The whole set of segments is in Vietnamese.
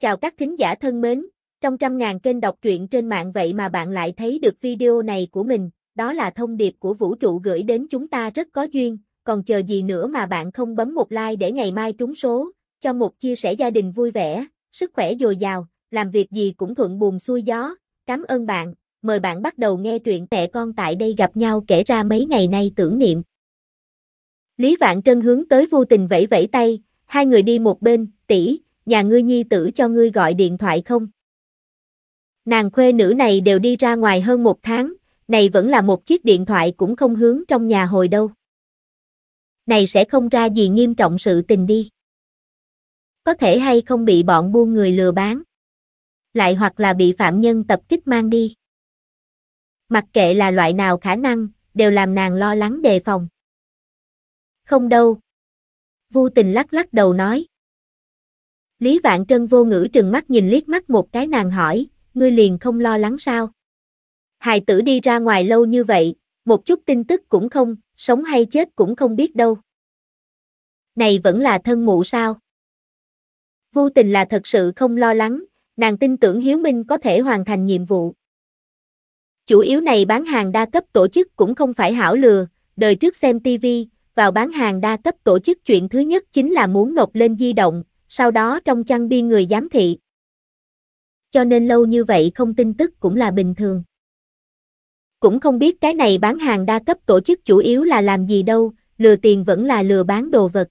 Chào các thính giả thân mến, trong trăm ngàn kênh đọc truyện trên mạng vậy mà bạn lại thấy được video này của mình, đó là thông điệp của vũ trụ gửi đến chúng ta rất có duyên, còn chờ gì nữa mà bạn không bấm một like để ngày mai trúng số, cho một chia sẻ gia đình vui vẻ, sức khỏe dồi dào, làm việc gì cũng thuận buồm xuôi gió, cảm ơn bạn, mời bạn bắt đầu nghe truyện mẹ con tại đây gặp nhau kể ra mấy ngày nay tưởng niệm. Lý Vạn Trân hướng tới vô tình vẫy vẫy tay, hai người đi một bên, tỷ nhà ngươi nhi tử cho ngươi gọi điện thoại không? Nàng khuê nữ này đều đi ra ngoài hơn một tháng, này vẫn là một chiếc điện thoại cũng không hướng trong nhà hồi đâu. Này sẽ không ra gì nghiêm trọng sự tình đi. Có thể hay không bị bọn buôn người lừa bán. Lại hoặc là bị phạm nhân tập kích mang đi. Mặc kệ là loại nào khả năng, đều làm nàng lo lắng đề phòng. Không đâu. Vu tình lắc lắc đầu nói. Lý Vạn Trân vô ngữ trừng mắt nhìn liếc mắt một cái nàng hỏi, ngươi liền không lo lắng sao? Hài tử đi ra ngoài lâu như vậy, một chút tin tức cũng không, sống hay chết cũng không biết đâu. Này vẫn là thân mụ sao? Vô tình là thật sự không lo lắng, nàng tin tưởng Hiếu Minh có thể hoàn thành nhiệm vụ. Chủ yếu này bán hàng đa cấp tổ chức cũng không phải hảo lừa, đời trước xem TV, vào bán hàng đa cấp tổ chức chuyện thứ nhất chính là muốn nộp lên di động, sau đó trong chăn đi người giám thị. Cho nên lâu như vậy không tin tức cũng là bình thường. Cũng không biết cái này bán hàng đa cấp tổ chức chủ yếu là làm gì đâu, lừa tiền vẫn là lừa bán đồ vật.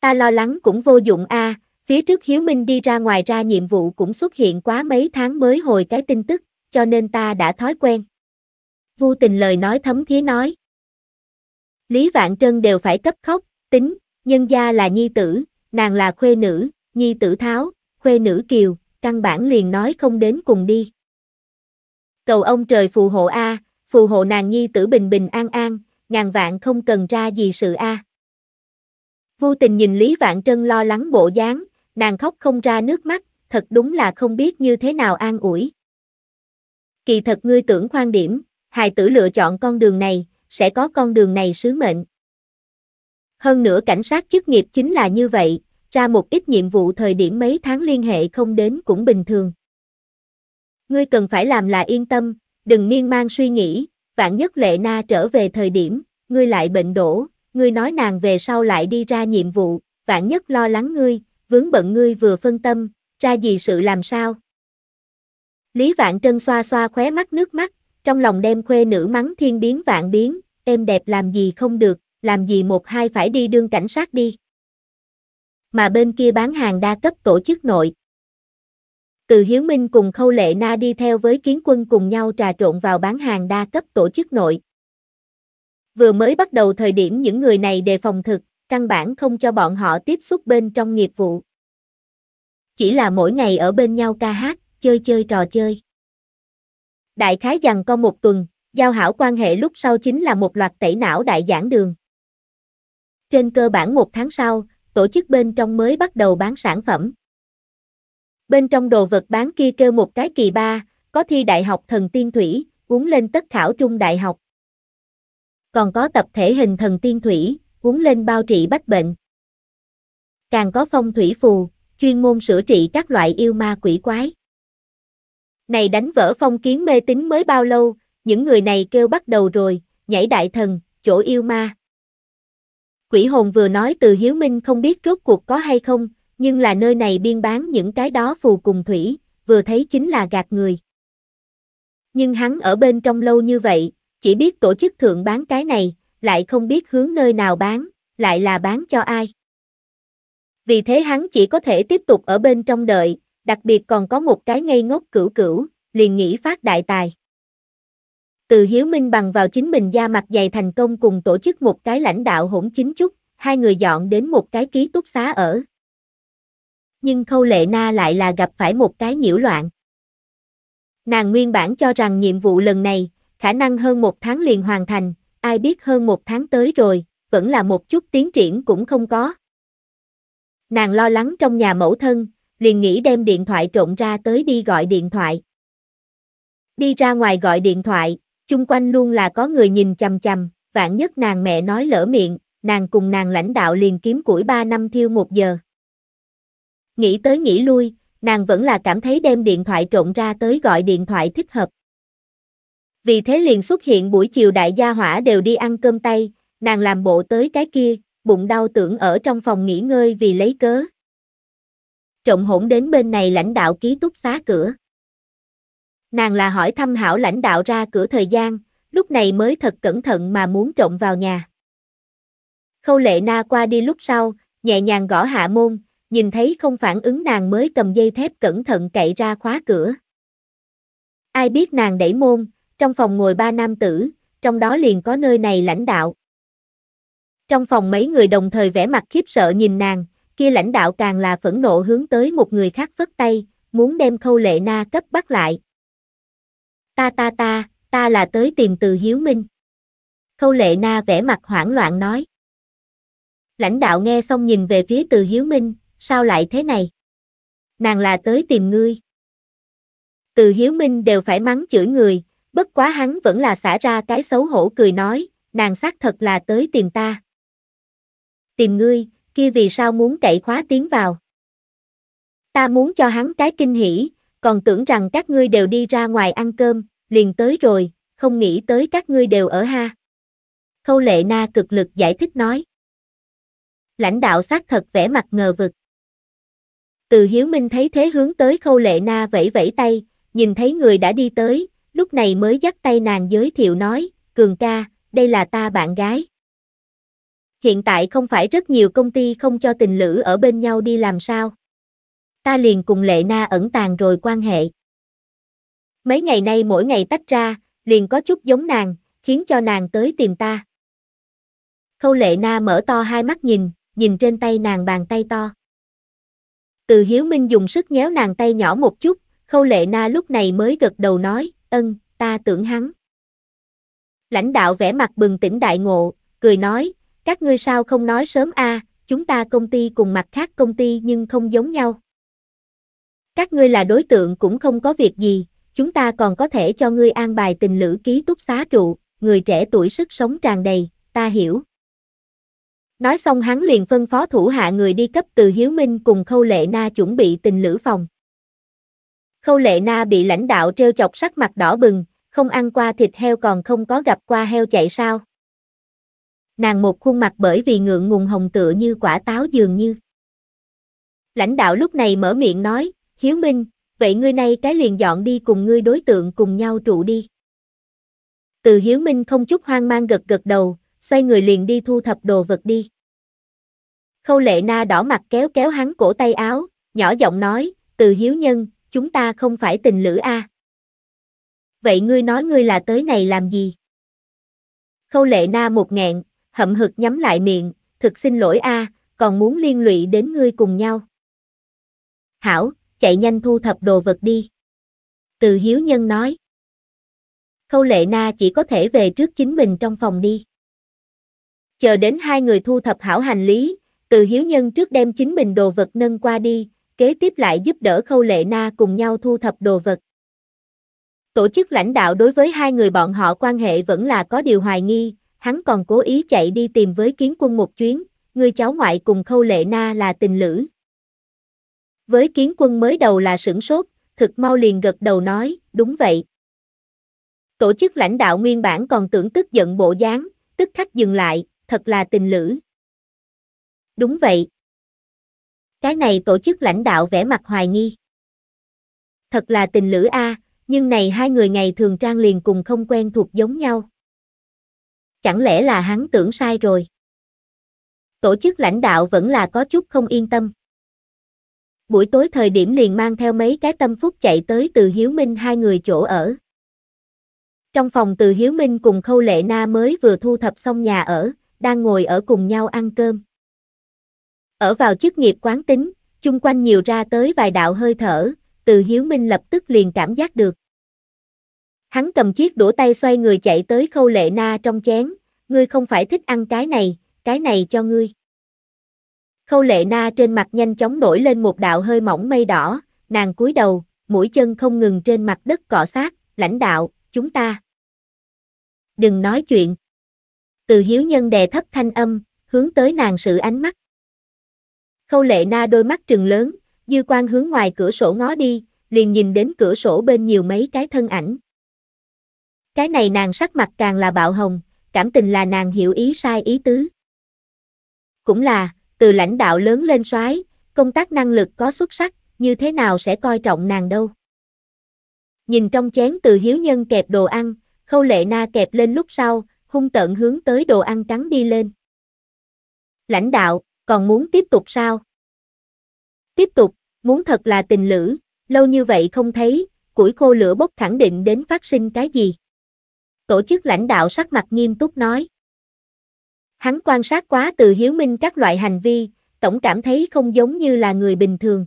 Ta lo lắng cũng vô dụng a, phía trước Hiếu Minh đi ra ngoài ra nhiệm vụ cũng xuất hiện quá mấy tháng mới hồi cái tin tức, cho nên ta đã thói quen. Vô tình lời nói thấm thía nói. Lý Vạn Trân đều phải cấp khóc, tính, nhân gia là nhi tử, nàng là khuê nữ, nhi tử tháo, khuê nữ kiều, căn bản liền nói không đến cùng đi. Cầu ông trời phù hộ A, phù hộ nàng nhi tử bình bình an an, ngàn vạn không cần ra gì sự A. Vô tình nhìn Lý Vạn Trân lo lắng bộ dáng, nàng khóc không ra nước mắt, thật đúng là không biết như thế nào an ủi. Kỳ thật ngươi tưởng khoan điểm, hài tử lựa chọn con đường này, sẽ có con đường này sứ mệnh. Hơn nữa cảnh sát chức nghiệp chính là như vậy, ra một ít nhiệm vụ thời điểm mấy tháng liên hệ không đến cũng bình thường. Ngươi cần phải làm là yên tâm, đừng miên man suy nghĩ, vạn nhất lệ na trở về thời điểm, ngươi lại bệnh đổ, ngươi nói nàng về sau lại đi ra nhiệm vụ, vạn nhất lo lắng ngươi, vướng bận ngươi vừa phân tâm, ra gì sự làm sao. Lý Vạn Trân xoa xoa khóe mắt nước mắt, trong lòng đem khuê nữ mắng thiên biến vạn biến, em đẹp làm gì không được, làm gì một hai phải đi đương cảnh sát đi mà bên kia bán hàng đa cấp tổ chức nội. Từ Hiếu Minh cùng Khâu Lệ Na đi theo với kiến quân cùng nhau trà trộn vào bán hàng đa cấp tổ chức nội. Vừa mới bắt đầu thời điểm những người này đề phòng thực, căn bản không cho bọn họ tiếp xúc bên trong nghiệp vụ. Chỉ là mỗi ngày ở bên nhau ca hát, chơi chơi trò chơi. Đại khái rằng co một tuần, giao hảo quan hệ lúc sau chính là một loạt tẩy não đại giảng đường. Trên cơ bản một tháng sau, tổ chức bên trong mới bắt đầu bán sản phẩm. Bên trong đồ vật bán kia kêu một cái kỳ ba, có thi đại học thần tiên thủy, uống lên tất khảo trung đại học. Còn có tập thể hình thần tiên thủy, uống lên bao trị bách bệnh. Càng có phong thủy phù, chuyên môn sửa trị các loại yêu ma quỷ quái. Này đánh vỡ phong kiến mê tín mới bao lâu, những người này kêu bắt đầu rồi, nhảy đại thần, chỗ yêu ma. Quỷ hồn vừa nói từ Hiếu Minh không biết rốt cuộc có hay không, nhưng là nơi này biên bán những cái đó phù cùng thủy, vừa thấy chính là gạt người. Nhưng hắn ở bên trong lâu như vậy, chỉ biết tổ chức thượng bán cái này, lại không biết hướng nơi nào bán, lại là bán cho ai. Vì thế hắn chỉ có thể tiếp tục ở bên trong đợi, đặc biệt còn có một cái ngây ngốc cửu cửu, liền nghĩ phát đại tài. Từ Hiếu Minh bằng vào chính mình da mặt dày thành công cùng tổ chức một cái lãnh đạo hỗn chính chút, hai người dọn đến một cái ký túc xá ở. Nhưng Khâu Lệ Na lại là gặp phải một cái nhiễu loạn. Nàng nguyên bản cho rằng nhiệm vụ lần này, khả năng hơn một tháng liền hoàn thành, ai biết hơn một tháng tới rồi, vẫn là một chút tiến triển cũng không có. Nàng lo lắng trong nhà mẫu thân, liền nghĩ đem điện thoại trộn ra tới đi gọi điện thoại. Đi ra ngoài gọi điện thoại, Chung quanh luôn là có người nhìn chằm chằm, vạn nhất nàng mẹ nói lỡ miệng, nàng cùng nàng lãnh đạo liền kiếm củi 3 năm thiêu một giờ. Nghĩ tới nghĩ lui, nàng vẫn là cảm thấy đem điện thoại trộn ra tới gọi điện thoại thích hợp. Vì thế liền xuất hiện buổi chiều đại gia hỏa đều đi ăn cơm tay, nàng làm bộ tới cái kia, bụng đau tưởng ở trong phòng nghỉ ngơi vì lấy cớ. Trộn hỗn đến bên này lãnh đạo ký túc xá cửa. Nàng là hỏi thăm hảo lãnh đạo ra cửa thời gian, lúc này mới thật cẩn thận mà muốn trộm vào nhà. Khâu lệ na qua đi lúc sau, nhẹ nhàng gõ hạ môn, nhìn thấy không phản ứng nàng mới cầm dây thép cẩn thận cậy ra khóa cửa. Ai biết nàng đẩy môn, trong phòng ngồi ba nam tử, trong đó liền có nơi này lãnh đạo. Trong phòng mấy người đồng thời vẻ mặt khiếp sợ nhìn nàng, kia lãnh đạo càng là phẫn nộ hướng tới một người khác vất tay, muốn đem khâu lệ na cấp bắt lại ta ta ta, ta là tới tìm từ Hiếu Minh. Khâu lệ na vẻ mặt hoảng loạn nói. Lãnh đạo nghe xong nhìn về phía từ Hiếu Minh, sao lại thế này? Nàng là tới tìm ngươi. Từ Hiếu Minh đều phải mắng chửi người, bất quá hắn vẫn là xả ra cái xấu hổ cười nói, nàng xác thật là tới tìm ta. Tìm ngươi, kia vì sao muốn cậy khóa tiến vào? Ta muốn cho hắn cái kinh hỉ, còn tưởng rằng các ngươi đều đi ra ngoài ăn cơm, liền tới rồi, không nghĩ tới các ngươi đều ở ha. Khâu lệ na cực lực giải thích nói. Lãnh đạo xác thật vẻ mặt ngờ vực. Từ Hiếu Minh thấy thế hướng tới khâu lệ na vẫy vẫy tay, nhìn thấy người đã đi tới, lúc này mới dắt tay nàng giới thiệu nói, Cường ca, đây là ta bạn gái. Hiện tại không phải rất nhiều công ty không cho tình lữ ở bên nhau đi làm sao ta liền cùng Lệ Na ẩn tàng rồi quan hệ. Mấy ngày nay mỗi ngày tách ra, liền có chút giống nàng, khiến cho nàng tới tìm ta. Khâu Lệ Na mở to hai mắt nhìn, nhìn trên tay nàng bàn tay to. Từ Hiếu Minh dùng sức nhéo nàng tay nhỏ một chút, Khâu Lệ Na lúc này mới gật đầu nói, ân, ta tưởng hắn. Lãnh đạo vẻ mặt bừng tỉnh đại ngộ, cười nói, các ngươi sao không nói sớm a, chúng ta công ty cùng mặt khác công ty nhưng không giống nhau. Các ngươi là đối tượng cũng không có việc gì, chúng ta còn có thể cho ngươi an bài tình lữ ký túc xá trụ, người trẻ tuổi sức sống tràn đầy, ta hiểu. Nói xong hắn liền phân phó thủ hạ người đi cấp từ Hiếu Minh cùng Khâu Lệ Na chuẩn bị tình lữ phòng. Khâu Lệ Na bị lãnh đạo treo chọc sắc mặt đỏ bừng, không ăn qua thịt heo còn không có gặp qua heo chạy sao. Nàng một khuôn mặt bởi vì ngượng ngùng hồng tựa như quả táo dường như. Lãnh đạo lúc này mở miệng nói, Hiếu Minh, vậy ngươi nay cái liền dọn đi cùng ngươi đối tượng cùng nhau trụ đi. Từ Hiếu Minh không chút hoang mang gật gật đầu, xoay người liền đi thu thập đồ vật đi. Khâu lệ na đỏ mặt kéo kéo hắn cổ tay áo, nhỏ giọng nói, từ hiếu nhân, chúng ta không phải tình lữ a. Vậy ngươi nói ngươi là tới này làm gì? Khâu lệ na một nghẹn, hậm hực nhắm lại miệng, thực xin lỗi a, còn muốn liên lụy đến ngươi cùng nhau. Hảo, chạy nhanh thu thập đồ vật đi. Từ hiếu nhân nói. Khâu lệ na chỉ có thể về trước chính mình trong phòng đi. Chờ đến hai người thu thập hảo hành lý, từ hiếu nhân trước đem chính mình đồ vật nâng qua đi, kế tiếp lại giúp đỡ khâu lệ na cùng nhau thu thập đồ vật. Tổ chức lãnh đạo đối với hai người bọn họ quan hệ vẫn là có điều hoài nghi, hắn còn cố ý chạy đi tìm với kiến quân một chuyến, người cháu ngoại cùng khâu lệ na là tình lữ, với kiến quân mới đầu là sửng sốt, thực mau liền gật đầu nói, đúng vậy. Tổ chức lãnh đạo nguyên bản còn tưởng tức giận bộ dáng, tức khắc dừng lại, thật là tình lữ. Đúng vậy. Cái này tổ chức lãnh đạo vẻ mặt hoài nghi. Thật là tình lữ A, nhưng này hai người ngày thường trang liền cùng không quen thuộc giống nhau. Chẳng lẽ là hắn tưởng sai rồi? Tổ chức lãnh đạo vẫn là có chút không yên tâm buổi tối thời điểm liền mang theo mấy cái tâm phúc chạy tới từ Hiếu Minh hai người chỗ ở. Trong phòng từ Hiếu Minh cùng Khâu Lệ Na mới vừa thu thập xong nhà ở, đang ngồi ở cùng nhau ăn cơm. Ở vào chức nghiệp quán tính, chung quanh nhiều ra tới vài đạo hơi thở, từ Hiếu Minh lập tức liền cảm giác được. Hắn cầm chiếc đũa tay xoay người chạy tới Khâu Lệ Na trong chén, ngươi không phải thích ăn cái này, cái này cho ngươi. Khâu lệ na trên mặt nhanh chóng nổi lên một đạo hơi mỏng mây đỏ, nàng cúi đầu, mũi chân không ngừng trên mặt đất cọ sát, lãnh đạo, chúng ta. Đừng nói chuyện. Từ hiếu nhân đè thấp thanh âm, hướng tới nàng sự ánh mắt. Khâu lệ na đôi mắt trừng lớn, dư quan hướng ngoài cửa sổ ngó đi, liền nhìn đến cửa sổ bên nhiều mấy cái thân ảnh. Cái này nàng sắc mặt càng là bạo hồng, cảm tình là nàng hiểu ý sai ý tứ. Cũng là, từ lãnh đạo lớn lên soái, công tác năng lực có xuất sắc, như thế nào sẽ coi trọng nàng đâu. Nhìn trong chén từ hiếu nhân kẹp đồ ăn, khâu lệ na kẹp lên lúc sau, hung tận hướng tới đồ ăn cắn đi lên. Lãnh đạo, còn muốn tiếp tục sao? Tiếp tục, muốn thật là tình lữ, lâu như vậy không thấy, củi khô lửa bốc khẳng định đến phát sinh cái gì. Tổ chức lãnh đạo sắc mặt nghiêm túc nói. Hắn quan sát quá từ Hiếu Minh các loại hành vi, tổng cảm thấy không giống như là người bình thường.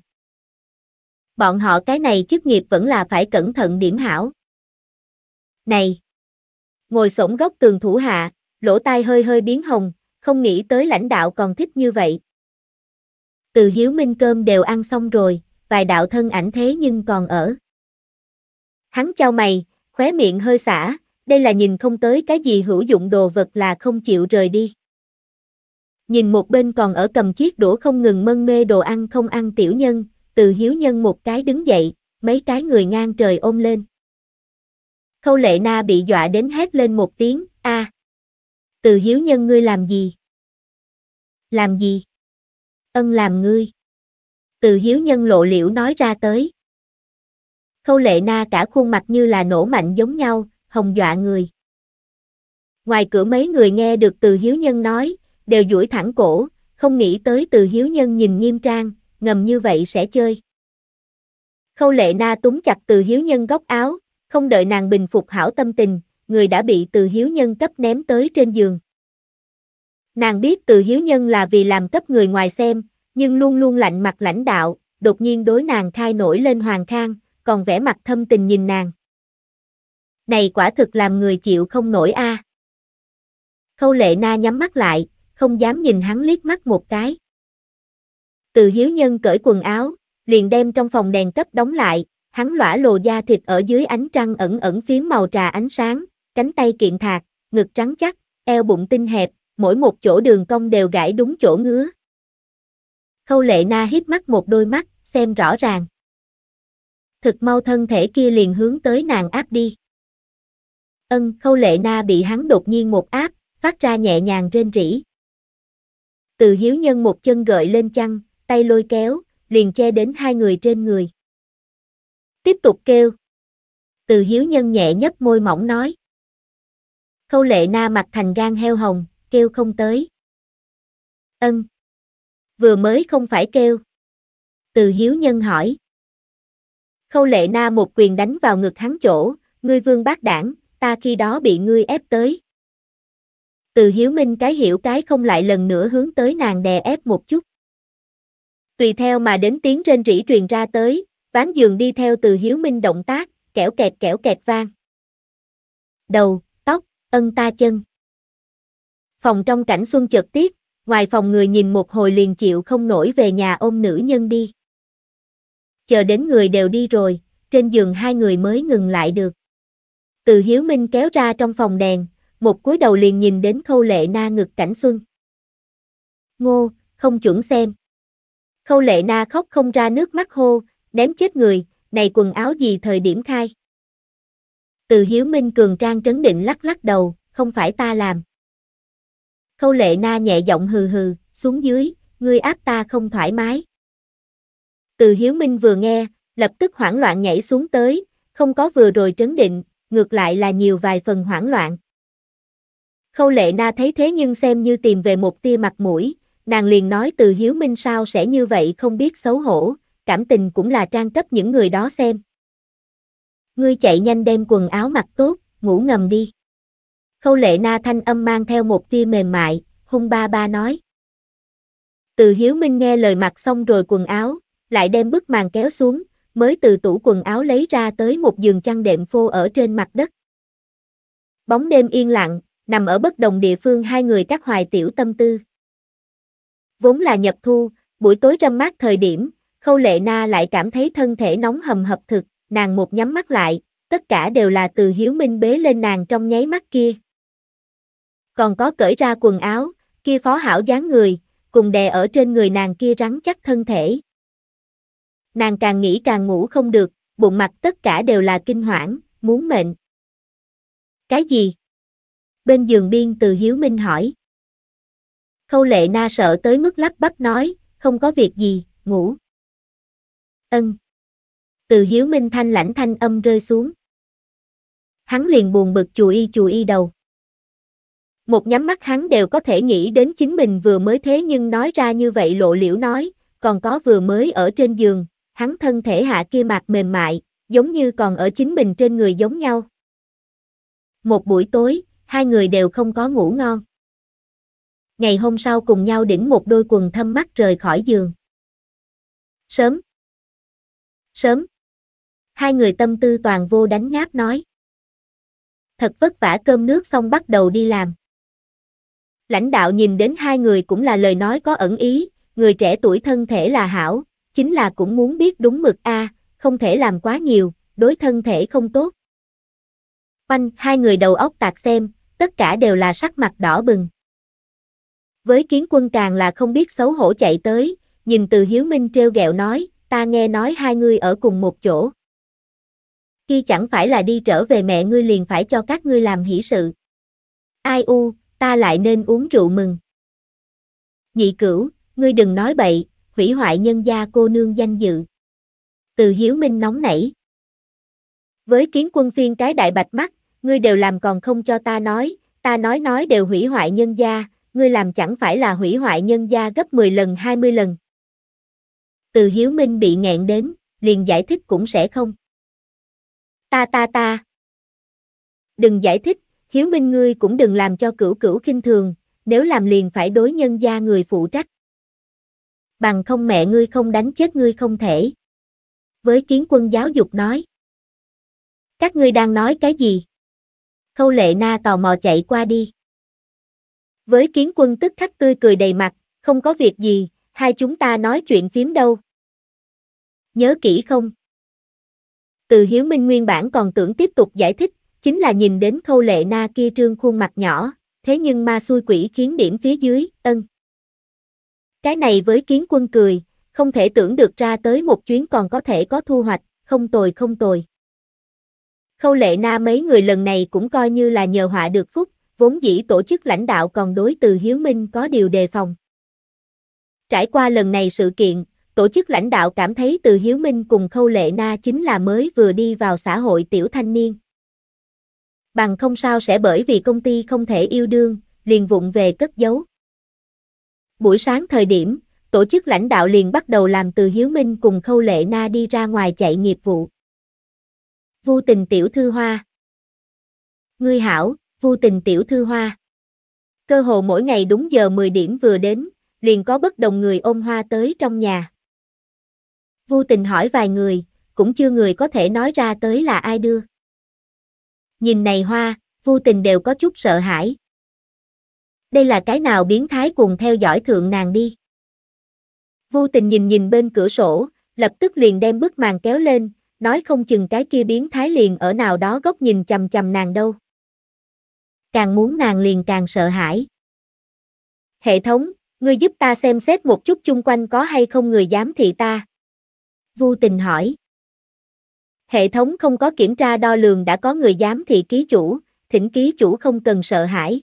Bọn họ cái này chức nghiệp vẫn là phải cẩn thận điểm hảo. Này! Ngồi sổng góc tường thủ hạ, lỗ tai hơi hơi biến hồng, không nghĩ tới lãnh đạo còn thích như vậy. Từ Hiếu Minh cơm đều ăn xong rồi, vài đạo thân ảnh thế nhưng còn ở. Hắn trao mày, khóe miệng hơi xả, đây là nhìn không tới cái gì hữu dụng đồ vật là không chịu rời đi nhìn một bên còn ở cầm chiếc đũa không ngừng mân mê đồ ăn không ăn tiểu nhân, từ hiếu nhân một cái đứng dậy, mấy cái người ngang trời ôm lên. Khâu lệ na bị dọa đến hét lên một tiếng, a Từ hiếu nhân ngươi làm gì? Làm gì? Ân làm ngươi. Từ hiếu nhân lộ liễu nói ra tới. Khâu lệ na cả khuôn mặt như là nổ mạnh giống nhau, hồng dọa người. Ngoài cửa mấy người nghe được từ hiếu nhân nói, đều duỗi thẳng cổ, không nghĩ tới từ hiếu nhân nhìn nghiêm trang, ngầm như vậy sẽ chơi. Khâu lệ na túm chặt từ hiếu nhân góc áo, không đợi nàng bình phục hảo tâm tình, người đã bị từ hiếu nhân cấp ném tới trên giường. Nàng biết từ hiếu nhân là vì làm cấp người ngoài xem, nhưng luôn luôn lạnh mặt lãnh đạo, đột nhiên đối nàng khai nổi lên hoàng khang, còn vẻ mặt thâm tình nhìn nàng. Này quả thực làm người chịu không nổi a. Khâu lệ na nhắm mắt lại, không dám nhìn hắn liếc mắt một cái. Từ hiếu nhân cởi quần áo, liền đem trong phòng đèn cấp đóng lại, hắn lõa lồ da thịt ở dưới ánh trăng ẩn ẩn phím màu trà ánh sáng, cánh tay kiện thạc, ngực trắng chắc, eo bụng tinh hẹp, mỗi một chỗ đường cong đều gãi đúng chỗ ngứa. Khâu lệ na hiếp mắt một đôi mắt, xem rõ ràng. Thực mau thân thể kia liền hướng tới nàng áp đi. Ân, khâu lệ na bị hắn đột nhiên một áp, phát ra nhẹ nhàng rên rỉ. Từ hiếu nhân một chân gợi lên chăn, tay lôi kéo, liền che đến hai người trên người. Tiếp tục kêu. Từ hiếu nhân nhẹ nhấp môi mỏng nói. Khâu lệ na mặt thành gan heo hồng, kêu không tới. Ân. Vừa mới không phải kêu. Từ hiếu nhân hỏi. Khâu lệ na một quyền đánh vào ngực hắn chỗ, ngươi vương bác đảng, ta khi đó bị ngươi ép tới từ hiếu minh cái hiểu cái không lại lần nữa hướng tới nàng đè ép một chút. Tùy theo mà đến tiếng trên rỉ truyền ra tới, ván giường đi theo từ hiếu minh động tác, kẻo kẹt kẻo kẹt vang. Đầu, tóc, ân ta chân. Phòng trong cảnh xuân chợt tiết, ngoài phòng người nhìn một hồi liền chịu không nổi về nhà ôm nữ nhân đi. Chờ đến người đều đi rồi, trên giường hai người mới ngừng lại được. Từ Hiếu Minh kéo ra trong phòng đèn, một cúi đầu liền nhìn đến khâu lệ na ngực cảnh xuân. Ngô, không chuẩn xem. Khâu lệ na khóc không ra nước mắt hô, ném chết người, này quần áo gì thời điểm khai. Từ Hiếu Minh Cường Trang trấn định lắc lắc đầu, không phải ta làm. Khâu lệ na nhẹ giọng hừ hừ, xuống dưới, ngươi áp ta không thoải mái. Từ Hiếu Minh vừa nghe, lập tức hoảng loạn nhảy xuống tới, không có vừa rồi trấn định, ngược lại là nhiều vài phần hoảng loạn. Khâu lệ na thấy thế nhưng xem như tìm về một tia mặt mũi, nàng liền nói từ hiếu minh sao sẽ như vậy không biết xấu hổ, cảm tình cũng là trang cấp những người đó xem. Ngươi chạy nhanh đem quần áo mặc tốt, ngủ ngầm đi. Khâu lệ na thanh âm mang theo một tia mềm mại, hung ba ba nói. Từ hiếu minh nghe lời mặc xong rồi quần áo, lại đem bức màn kéo xuống, mới từ tủ quần áo lấy ra tới một giường chăn đệm phô ở trên mặt đất. Bóng đêm yên lặng, nằm ở bất đồng địa phương hai người các hoài tiểu tâm tư. Vốn là nhập thu, buổi tối râm mát thời điểm, khâu lệ na lại cảm thấy thân thể nóng hầm hập thực, nàng một nhắm mắt lại, tất cả đều là từ hiếu minh bế lên nàng trong nháy mắt kia. Còn có cởi ra quần áo, kia phó hảo dáng người, cùng đè ở trên người nàng kia rắn chắc thân thể. Nàng càng nghĩ càng ngủ không được, bụng mặt tất cả đều là kinh hoảng, muốn mệnh. Cái gì? bên giường biên từ Hiếu Minh hỏi. Khâu lệ na sợ tới mức lắp bắp nói, không có việc gì, ngủ. Ân. Từ Hiếu Minh thanh lãnh thanh âm rơi xuống. Hắn liền buồn bực chùi y chùi y đầu. Một nhắm mắt hắn đều có thể nghĩ đến chính mình vừa mới thế nhưng nói ra như vậy lộ liễu nói, còn có vừa mới ở trên giường, hắn thân thể hạ kia mặt mềm mại, giống như còn ở chính mình trên người giống nhau. Một buổi tối, hai người đều không có ngủ ngon. Ngày hôm sau cùng nhau đỉnh một đôi quần thâm mắt rời khỏi giường. Sớm. Sớm. Hai người tâm tư toàn vô đánh ngáp nói. Thật vất vả cơm nước xong bắt đầu đi làm. Lãnh đạo nhìn đến hai người cũng là lời nói có ẩn ý, người trẻ tuổi thân thể là hảo, chính là cũng muốn biết đúng mực a, không thể làm quá nhiều, đối thân thể không tốt. Quanh hai người đầu óc tạc xem, tất cả đều là sắc mặt đỏ bừng. Với kiến quân càng là không biết xấu hổ chạy tới, nhìn từ Hiếu Minh treo gẹo nói, ta nghe nói hai ngươi ở cùng một chỗ. Khi chẳng phải là đi trở về mẹ ngươi liền phải cho các ngươi làm hỷ sự. Ai u, ta lại nên uống rượu mừng. Nhị cửu, ngươi đừng nói bậy, hủy hoại nhân gia cô nương danh dự. Từ Hiếu Minh nóng nảy. Với kiến quân phiên cái đại bạch mắt, ngươi đều làm còn không cho ta nói, ta nói nói đều hủy hoại nhân gia, ngươi làm chẳng phải là hủy hoại nhân gia gấp 10 lần 20 lần. Từ Hiếu Minh bị nghẹn đến, liền giải thích cũng sẽ không. Ta ta ta. Đừng giải thích, Hiếu Minh ngươi cũng đừng làm cho cửu cửu khinh thường, nếu làm liền phải đối nhân gia người phụ trách. Bằng không mẹ ngươi không đánh chết ngươi không thể. Với kiến quân giáo dục nói. Các ngươi đang nói cái gì? Khâu lệ na tò mò chạy qua đi. Với kiến quân tức khắc tươi cười đầy mặt, không có việc gì, hai chúng ta nói chuyện phím đâu. Nhớ kỹ không? Từ Hiếu Minh nguyên bản còn tưởng tiếp tục giải thích, chính là nhìn đến khâu lệ na kia trương khuôn mặt nhỏ, thế nhưng ma xui quỷ khiến điểm phía dưới, ân. Cái này với kiến quân cười, không thể tưởng được ra tới một chuyến còn có thể có thu hoạch, không tồi không tồi. Khâu lệ na mấy người lần này cũng coi như là nhờ họa được phúc, vốn dĩ tổ chức lãnh đạo còn đối từ Hiếu Minh có điều đề phòng. Trải qua lần này sự kiện, tổ chức lãnh đạo cảm thấy từ Hiếu Minh cùng Khâu Lệ Na chính là mới vừa đi vào xã hội tiểu thanh niên. Bằng không sao sẽ bởi vì công ty không thể yêu đương, liền vụng về cất giấu. Buổi sáng thời điểm, tổ chức lãnh đạo liền bắt đầu làm từ Hiếu Minh cùng Khâu Lệ Na đi ra ngoài chạy nghiệp vụ. Vu tình tiểu thư hoa. Ngươi hảo, Vu tình tiểu thư hoa. Cơ hồ mỗi ngày đúng giờ 10 điểm vừa đến, liền có bất đồng người ôm hoa tới trong nhà. Vu tình hỏi vài người, cũng chưa người có thể nói ra tới là ai đưa. Nhìn này hoa, Vu tình đều có chút sợ hãi. Đây là cái nào biến thái cùng theo dõi thượng nàng đi. Vu tình nhìn nhìn bên cửa sổ, lập tức liền đem bức màn kéo lên, nói không chừng cái kia biến thái liền ở nào đó góc nhìn chằm chằm nàng đâu. Càng muốn nàng liền càng sợ hãi. Hệ thống, ngươi giúp ta xem xét một chút chung quanh có hay không người dám thị ta. Vu tình hỏi. Hệ thống không có kiểm tra đo lường đã có người dám thị ký chủ, thỉnh ký chủ không cần sợ hãi.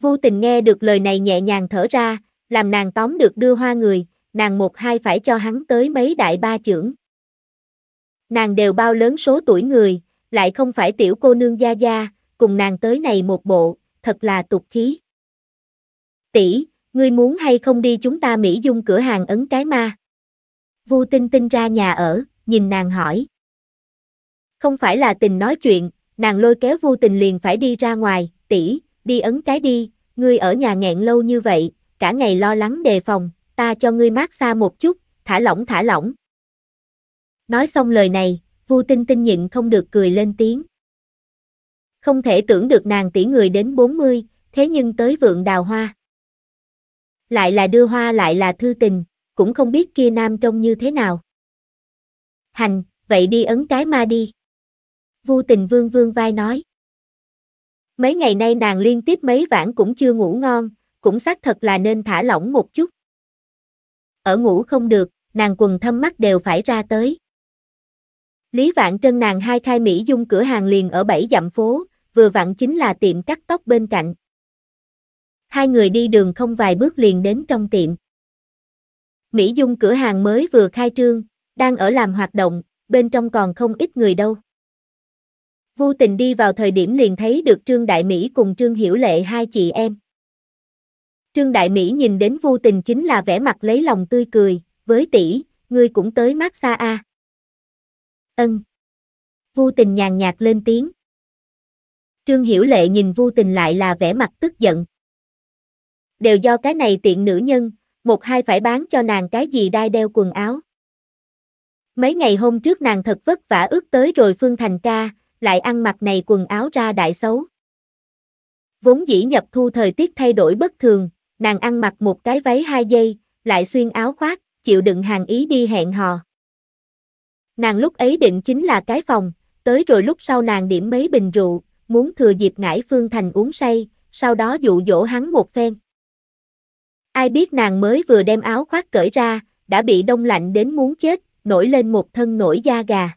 Vu tình nghe được lời này nhẹ nhàng thở ra, làm nàng tóm được đưa hoa người, nàng một hai phải cho hắn tới mấy đại ba trưởng. Nàng đều bao lớn số tuổi người, lại không phải tiểu cô nương gia gia, cùng nàng tới này một bộ, thật là tục khí. Tỷ, ngươi muốn hay không đi chúng ta Mỹ Dung cửa hàng ấn cái ma? Vu Tinh Tinh ra nhà ở, nhìn nàng hỏi. Không phải là tình nói chuyện, nàng lôi kéo Vu Tình liền phải đi ra ngoài, tỷ, đi ấn cái đi, ngươi ở nhà nghẹn lâu như vậy, cả ngày lo lắng đề phòng, ta cho ngươi mát xa một chút, thả lỏng thả lỏng. Nói xong lời này, Vu Tinh Tinh nhịn không được cười lên tiếng. Không thể tưởng được nàng tỷ người đến 40, thế nhưng tới vượng đào hoa. Lại là đưa hoa lại là thư tình, cũng không biết kia nam trông như thế nào. Hành, vậy đi ấn cái ma đi. Vu tình vương vương vai nói. Mấy ngày nay nàng liên tiếp mấy vãn cũng chưa ngủ ngon, cũng xác thật là nên thả lỏng một chút. Ở ngủ không được, nàng quần thâm mắt đều phải ra tới. Lý Vạn Trân nàng hai khai Mỹ Dung cửa hàng liền ở bảy dặm phố, vừa vặn chính là tiệm cắt tóc bên cạnh. Hai người đi đường không vài bước liền đến trong tiệm. Mỹ Dung cửa hàng mới vừa khai trương, đang ở làm hoạt động, bên trong còn không ít người đâu. Vô tình đi vào thời điểm liền thấy được Trương Đại Mỹ cùng Trương Hiểu Lệ hai chị em. Trương Đại Mỹ nhìn đến vô tình chính là vẻ mặt lấy lòng tươi cười, với tỷ, ngươi cũng tới mát xa a. Ân. Vu tình nhàn nhạt lên tiếng. Trương Hiểu Lệ nhìn Vu Tình lại là vẻ mặt tức giận. Đều do cái này tiện nữ nhân, một hai phải bán cho nàng cái gì đai đeo quần áo. Mấy ngày hôm trước nàng thật vất vả ước tới rồi Phương Thành ca, lại ăn mặc này quần áo ra đại xấu. Vốn dĩ nhập thu thời tiết thay đổi bất thường, nàng ăn mặc một cái váy hai giây, lại xuyên áo khoác, chịu đựng hàng ý đi hẹn hò. Nàng lúc ấy định chính là cái phòng, tới rồi lúc sau nàng điểm mấy bình rượu, muốn thừa dịp ngải Phương Thành uống say, sau đó dụ dỗ hắn một phen. Ai biết nàng mới vừa đem áo khoác cởi ra, đã bị đông lạnh đến muốn chết, nổi lên một thân nổi da gà.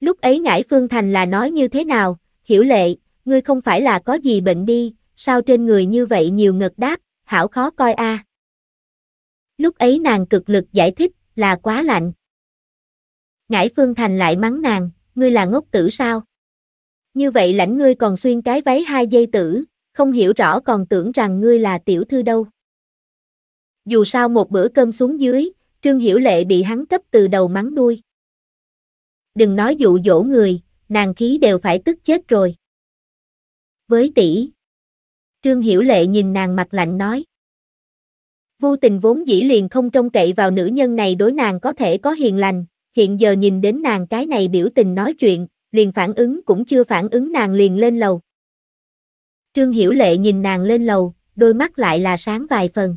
Lúc ấy ngải Phương Thành là nói như thế nào, hiểu lệ, ngươi không phải là có gì bệnh đi, sao trên người như vậy nhiều ngực đáp, hảo khó coi a. À. Lúc ấy nàng cực lực giải thích, là quá lạnh. Ngải Phương Thành lại mắng nàng, ngươi là ngốc tử sao? Như vậy lãnh ngươi còn xuyên cái váy hai dây tử, không hiểu rõ còn tưởng rằng ngươi là tiểu thư đâu. Dù sao một bữa cơm xuống dưới, Trương Hiểu Lệ bị hắn cấp từ đầu mắng đuôi. Đừng nói dụ dỗ người, nàng khí đều phải tức chết rồi. Với tỷ, Trương Hiểu Lệ nhìn nàng mặt lạnh nói. Vô tình vốn dĩ liền không trông cậy vào nữ nhân này đối nàng có thể có hiền lành, hiện giờ nhìn đến nàng cái này biểu tình nói chuyện, liền phản ứng cũng chưa phản ứng nàng liền lên lầu. Trương Hiểu Lệ nhìn nàng lên lầu, đôi mắt lại là sáng vài phần.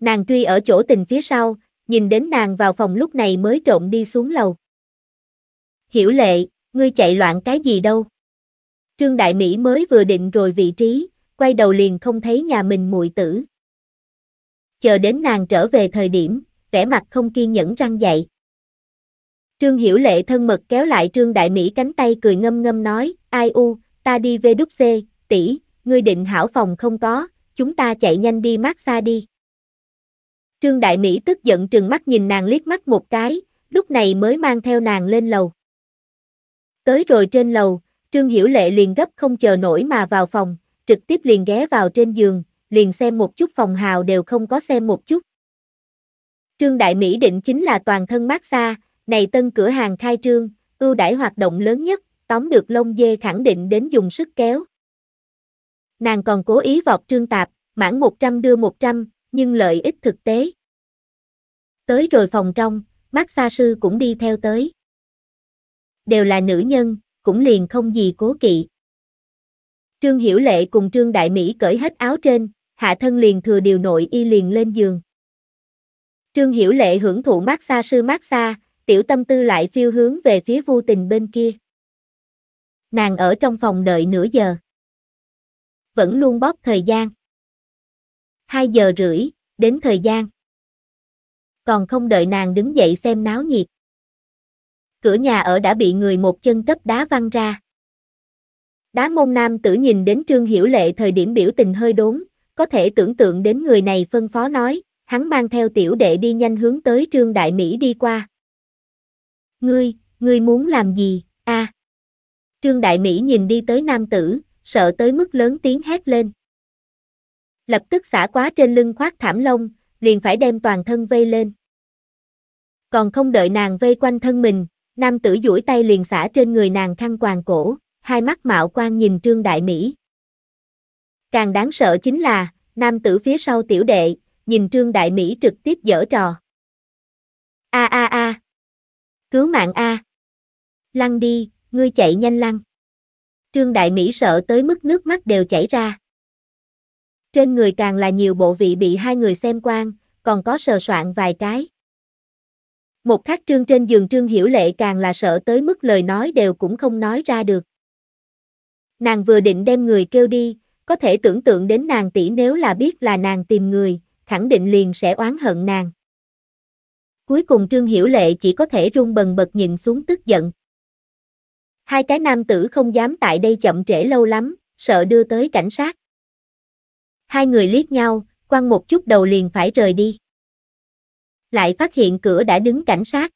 Nàng truy ở chỗ tình phía sau, nhìn đến nàng vào phòng lúc này mới trộn đi xuống lầu. Hiểu Lệ, ngươi chạy loạn cái gì đâu? Trương Đại Mỹ mới vừa định rồi vị trí, quay đầu liền không thấy nhà mình muội tử. Chờ đến nàng trở về thời điểm, vẻ mặt không kiên nhẫn răng dậy. Trương Hiểu Lệ thân mật kéo lại Trương Đại Mỹ cánh tay cười ngâm ngâm nói, ai u, ta đi về đúc xê, tỷ, ngươi định hảo phòng không có, chúng ta chạy nhanh đi mát xa đi. Trương Đại Mỹ tức giận trừng mắt nhìn nàng liếc mắt một cái, lúc này mới mang theo nàng lên lầu. Tới rồi trên lầu, Trương Hiểu Lệ liền gấp không chờ nổi mà vào phòng, trực tiếp liền ghé vào trên giường, liền xem một chút phòng hào đều không có xem một chút. Trương Đại Mỹ định chính là toàn thân mát xa, này tân cửa hàng khai trương, ưu đãi hoạt động lớn nhất, tóm được lông dê khẳng định đến dùng sức kéo. Nàng còn cố ý vọt trương tạp, mãn 100 đưa 100, nhưng lợi ích thực tế. Tới rồi phòng trong, mát xa sư cũng đi theo tới. Đều là nữ nhân, cũng liền không gì cố kỵ. Trương Hiểu Lệ cùng Trương Đại Mỹ cởi hết áo trên, hạ thân liền thừa điều nội y liền lên giường. Trương Hiểu Lệ hưởng thụ mát xa sư mát xa, tiểu tâm tư lại phiêu hướng về phía vu tình bên kia. Nàng ở trong phòng đợi nửa giờ. Vẫn luôn bóp thời gian. Hai giờ rưỡi, đến thời gian. Còn không đợi nàng đứng dậy xem náo nhiệt. Cửa nhà ở đã bị người một chân cấp đá văng ra. Đá môn nam tử nhìn đến Trương Hiểu Lệ thời điểm biểu tình hơi đốn, có thể tưởng tượng đến người này phân phó nói, hắn mang theo tiểu đệ đi nhanh hướng tới Trương Đại Mỹ đi qua. Ngươi, ngươi muốn làm gì, a? À. Trương Đại Mỹ nhìn đi tới nam tử, sợ tới mức lớn tiếng hét lên. Lập tức xả quá trên lưng khoác thảm lông, liền phải đem toàn thân vây lên. Còn không đợi nàng vây quanh thân mình, nam tử duỗi tay liền xả trên người nàng khăn quàng cổ, hai mắt mạo quan nhìn Trương Đại Mỹ. Càng đáng sợ chính là, nam tử phía sau tiểu đệ, nhìn Trương Đại Mỹ trực tiếp dở trò. A a a Cứu mạng A. Lăn đi, ngươi chạy nhanh lăn. Trương Đại Mỹ sợ tới mức nước mắt đều chảy ra. Trên người càng là nhiều bộ vị bị hai người xem quan, còn có sờ soạn vài cái. Một khắc trương trên giường trương hiểu lệ càng là sợ tới mức lời nói đều cũng không nói ra được. Nàng vừa định đem người kêu đi, có thể tưởng tượng đến nàng tỷ nếu là biết là nàng tìm người, khẳng định liền sẽ oán hận nàng. Cuối cùng Trương Hiểu Lệ chỉ có thể run bần bật nhìn xuống tức giận. Hai cái nam tử không dám tại đây chậm trễ lâu lắm, sợ đưa tới cảnh sát. Hai người liếc nhau, quăng một chút đầu liền phải rời đi. Lại phát hiện cửa đã đứng cảnh sát.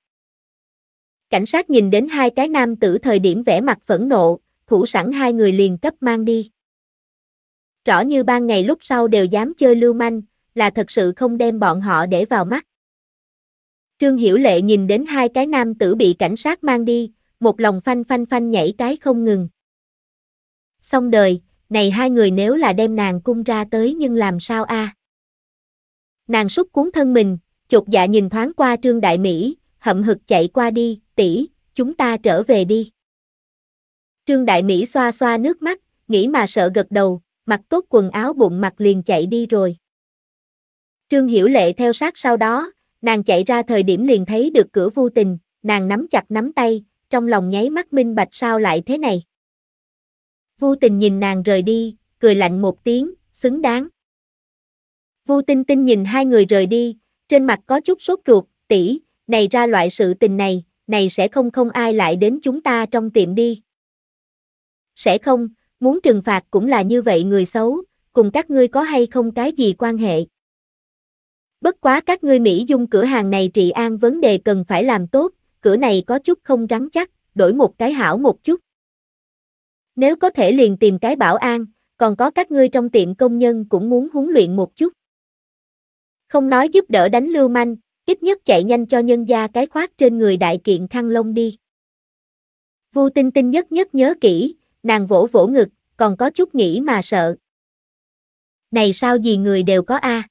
Cảnh sát nhìn đến hai cái nam tử thời điểm vẽ mặt phẫn nộ, thủ sẵn hai người liền cấp mang đi. Rõ như ban ngày lúc sau đều dám chơi lưu manh, là thật sự không đem bọn họ để vào mắt. Trương Hiểu Lệ nhìn đến hai cái nam tử bị cảnh sát mang đi, một lòng phanh phanh phanh nhảy cái không ngừng. Xong đời, này hai người nếu là đem nàng cung ra tới nhưng làm sao a? À? Nàng xúc cuốn thân mình, chột dạ nhìn thoáng qua Trương Đại Mỹ, hậm hực chạy qua đi, tỷ, chúng ta trở về đi. Trương Đại Mỹ xoa xoa nước mắt, nghĩ mà sợ gật đầu, mặc tốt quần áo bụng mặt liền chạy đi rồi. Trương Hiểu Lệ theo sát sau đó, Nàng chạy ra thời điểm liền thấy được cửa vô tình, nàng nắm chặt nắm tay, trong lòng nháy mắt minh bạch sao lại thế này. Vô tình nhìn nàng rời đi, cười lạnh một tiếng, xứng đáng. Vô tinh tinh nhìn hai người rời đi, trên mặt có chút sốt ruột, tỷ, này ra loại sự tình này, này sẽ không không ai lại đến chúng ta trong tiệm đi. Sẽ không, muốn trừng phạt cũng là như vậy người xấu, cùng các ngươi có hay không cái gì quan hệ. Bất quá các ngươi Mỹ dung cửa hàng này trị an vấn đề cần phải làm tốt, cửa này có chút không rắn chắc, đổi một cái hảo một chút. Nếu có thể liền tìm cái bảo an, còn có các ngươi trong tiệm công nhân cũng muốn huấn luyện một chút. Không nói giúp đỡ đánh lưu manh, ít nhất chạy nhanh cho nhân gia cái khoác trên người đại kiện thăng long đi. Vu Tinh Tinh nhất nhất nhớ kỹ, nàng vỗ vỗ ngực, còn có chút nghĩ mà sợ. Này sao gì người đều có a?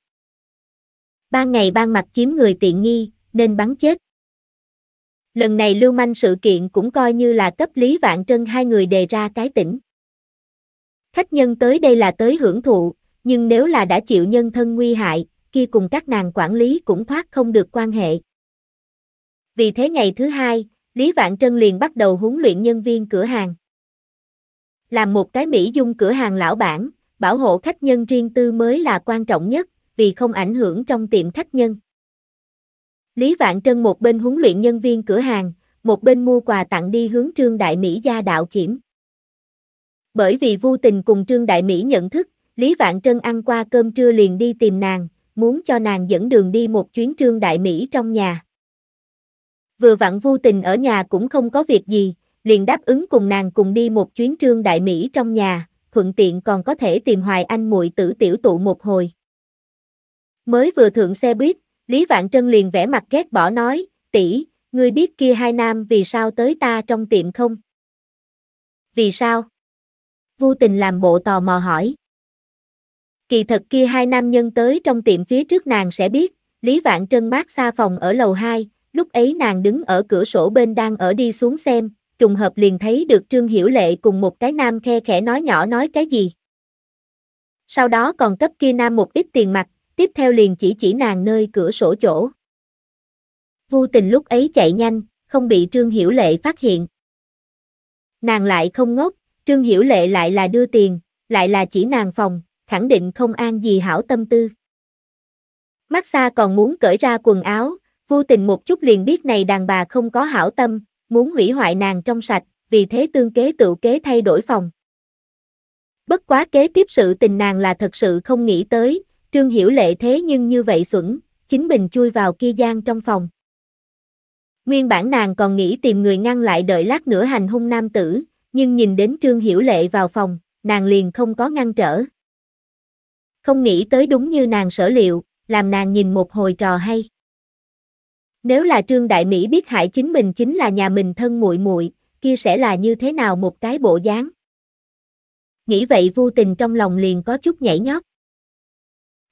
ban ngày ban mặt chiếm người tiện nghi, nên bắn chết. Lần này Lưu Manh sự kiện cũng coi như là cấp Lý Vạn Trân hai người đề ra cái tỉnh. Khách nhân tới đây là tới hưởng thụ, nhưng nếu là đã chịu nhân thân nguy hại, kia cùng các nàng quản lý cũng thoát không được quan hệ. Vì thế ngày thứ hai, Lý Vạn Trân liền bắt đầu huấn luyện nhân viên cửa hàng. Làm một cái Mỹ dung cửa hàng lão bản, bảo hộ khách nhân riêng tư mới là quan trọng nhất, vì không ảnh hưởng trong tiệm khách nhân. Lý Vạn Trân một bên huấn luyện nhân viên cửa hàng, một bên mua quà tặng đi hướng Trương Đại Mỹ gia đạo kiểm. Bởi vì vô tình cùng Trương Đại Mỹ nhận thức, Lý Vạn Trân ăn qua cơm trưa liền đi tìm nàng, muốn cho nàng dẫn đường đi một chuyến Trương Đại Mỹ trong nhà. Vừa vặn vô tình ở nhà cũng không có việc gì, liền đáp ứng cùng nàng cùng đi một chuyến Trương Đại Mỹ trong nhà, thuận tiện còn có thể tìm Hoài Anh muội tử tiểu tụ một hồi. Mới vừa thượng xe buýt, Lý Vạn Trân liền vẽ mặt ghét bỏ nói, tỷ, ngươi biết kia hai nam vì sao tới ta trong tiệm không? Vì sao? Vô tình làm bộ tò mò hỏi. Kỳ thật kia hai nam nhân tới trong tiệm phía trước nàng sẽ biết, Lý Vạn Trân mát xa phòng ở lầu 2, lúc ấy nàng đứng ở cửa sổ bên đang ở đi xuống xem, trùng hợp liền thấy được Trương Hiểu Lệ cùng một cái nam khe khẽ nói nhỏ nói cái gì. Sau đó còn cấp kia nam một ít tiền mặt, tiếp theo liền chỉ chỉ nàng nơi cửa sổ chỗ. Vu tình lúc ấy chạy nhanh, không bị Trương Hiểu Lệ phát hiện. Nàng lại không ngốc, Trương Hiểu Lệ lại là đưa tiền, lại là chỉ nàng phòng, khẳng định không an gì hảo tâm tư. Mắt xa còn muốn cởi ra quần áo, vô tình một chút liền biết này đàn bà không có hảo tâm, muốn hủy hoại nàng trong sạch, vì thế tương kế tự kế thay đổi phòng. Bất quá kế tiếp sự tình nàng là thật sự không nghĩ tới, Trương Hiểu Lệ thế nhưng như vậy xuẩn, chính mình chui vào kia gian trong phòng. Nguyên bản nàng còn nghĩ tìm người ngăn lại đợi lát nữa hành hung nam tử, nhưng nhìn đến Trương Hiểu Lệ vào phòng, nàng liền không có ngăn trở. Không nghĩ tới đúng như nàng sở liệu, làm nàng nhìn một hồi trò hay. Nếu là Trương Đại Mỹ biết hại chính mình chính là nhà mình thân muội muội, kia sẽ là như thế nào một cái bộ dáng. Nghĩ vậy vô tình trong lòng liền có chút nhảy nhót.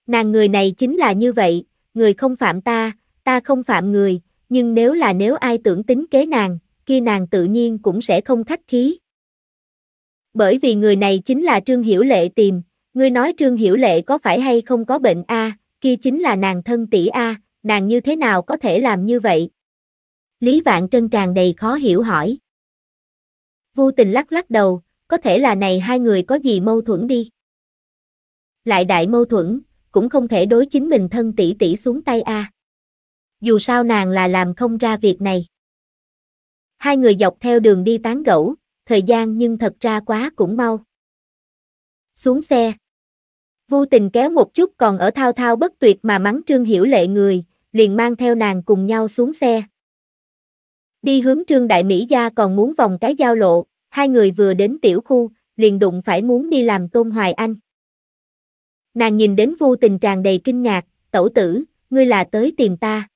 Nàng người này chính là như vậy, người không phạm ta, ta không phạm người, nhưng nếu là nếu ai tưởng tính kế nàng, kia nàng tự nhiên cũng sẽ không khách khí. Bởi vì người này chính là Trương Hiểu Lệ tìm, ngươi nói Trương Hiểu Lệ có phải hay không có bệnh a, kia chính là nàng thân tỷ a, nàng như thế nào có thể làm như vậy? Lý Vạn Trân tràn đầy khó hiểu hỏi. Vô tình lắc lắc đầu, có thể là này hai người có gì mâu thuẫn đi. Lại đại mâu thuẫn, cũng không thể đối chính mình thân tỷ tỷ xuống tay a. Dù sao nàng là làm không ra việc này. Hai người dọc theo đường đi tán gẫu, thời gian nhưng thật ra quá cũng mau. Xuống xe. Vô tình kéo một chút còn ở thao thao bất tuyệt mà mắng Trương Hiểu Lệ người, liền mang theo nàng cùng nhau xuống xe. Đi hướng Trương Đại Mỹ Gia còn muốn vòng cái giao lộ, hai người vừa đến tiểu khu, liền đụng phải muốn đi làm tôn hoài anh. Nàng nhìn đến Vu tình tràn đầy kinh ngạc, tẩu tử, ngươi là tới tìm ta.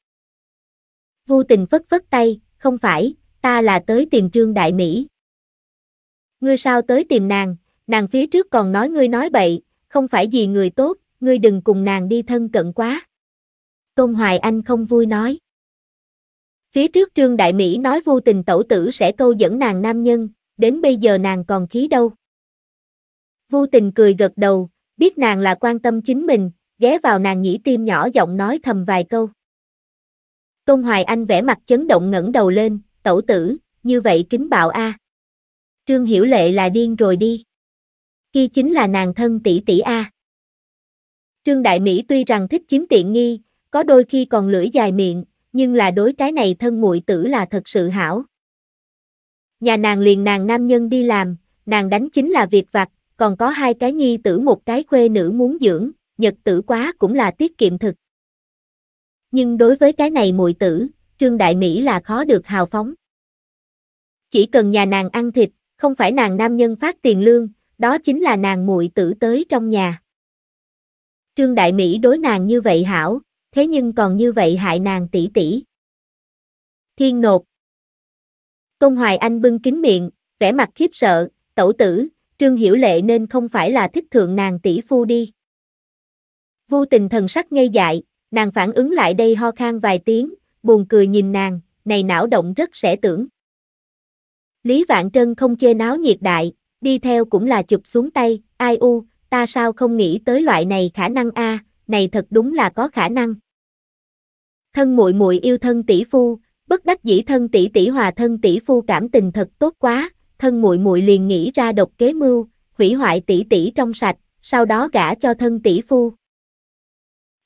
Vu tình phất phất tay, không phải, ta là tới tìm trương đại Mỹ. Ngươi sao tới tìm nàng, nàng phía trước còn nói ngươi nói bậy, không phải gì người tốt, ngươi đừng cùng nàng đi thân cận quá. Tôn Hoài Anh không vui nói. Phía trước Trương Đại Mỹ nói vô tình tẩu tử sẽ câu dẫn nàng nam nhân, đến bây giờ nàng còn khí đâu. Vô tình cười gật đầu, biết nàng là quan tâm chính mình, ghé vào nàng nhĩ tim nhỏ giọng nói thầm vài câu. Tôn Hoài Anh vẻ mặt chấn động ngẩng đầu lên, tẩu tử, như vậy kính bạo a. Trương Hiểu Lệ là điên rồi đi. khi chính là nàng thân tỷ tỷ a. Trương Đại Mỹ tuy rằng thích chiếm tiện nghi, có đôi khi còn lưỡi dài miệng, nhưng là đối cái này thân muội tử là thật sự hảo. Nhà nàng liền nàng nam nhân đi làm, nàng đánh chính là việc vặt, còn có hai cái nhi tử một cái khuê nữ muốn dưỡng, nhật tử quá cũng là tiết kiệm thực. Nhưng đối với cái này muội tử, Trương Đại Mỹ là khó được hào phóng. Chỉ cần nhà nàng ăn thịt, không phải nàng nam nhân phát tiền lương, đó chính là nàng muội tử tới trong nhà. Trương Đại Mỹ đối nàng như vậy hảo, thế nhưng còn như vậy hại nàng tỷ tỷ. Thiên nột. Tôn Hoài Anh bưng kính miệng, vẻ mặt khiếp sợ, tẩu tử, Trương Hiểu Lệ nên không phải là thích thượng nàng tỷ phu đi. Vô tình thần sắc ngây dại, nàng phản ứng lại đây ho khan vài tiếng, buồn cười nhìn nàng, này não động rất sẽ tưởng. Lý Vạn Trân không chê náo nhiệt đại, đi theo cũng là chụp xuống tay, ai u, ta sao không nghĩ tới loại này khả năng a, này thật đúng là có khả năng. Thân muội muội yêu thân tỷ phu, bất đắc dĩ thân tỷ tỷ hòa thân tỷ phu cảm tình thật tốt quá, thân muội muội liền nghĩ ra độc kế mưu, hủy hoại tỷ tỷ trong sạch, sau đó gả cho thân tỷ phu.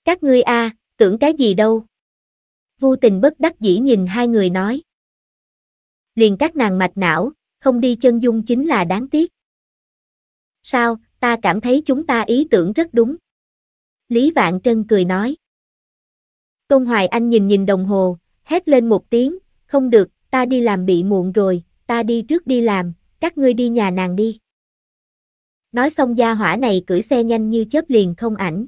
Các ngươi a, tưởng cái gì đâu? vu tình bất đắc dĩ nhìn hai người nói. Liền các nàng mạch não, không đi chân dung chính là đáng tiếc. Sao, ta cảm thấy chúng ta ý tưởng rất đúng. Lý Vạn Trân cười nói. Tôn Hoài Anh nhìn nhìn đồng hồ, hét lên một tiếng, không được, ta đi làm bị muộn rồi, ta đi trước đi làm, các ngươi đi nhà nàng đi. Nói xong gia hỏa này cưỡi xe nhanh như chớp liền không ảnh.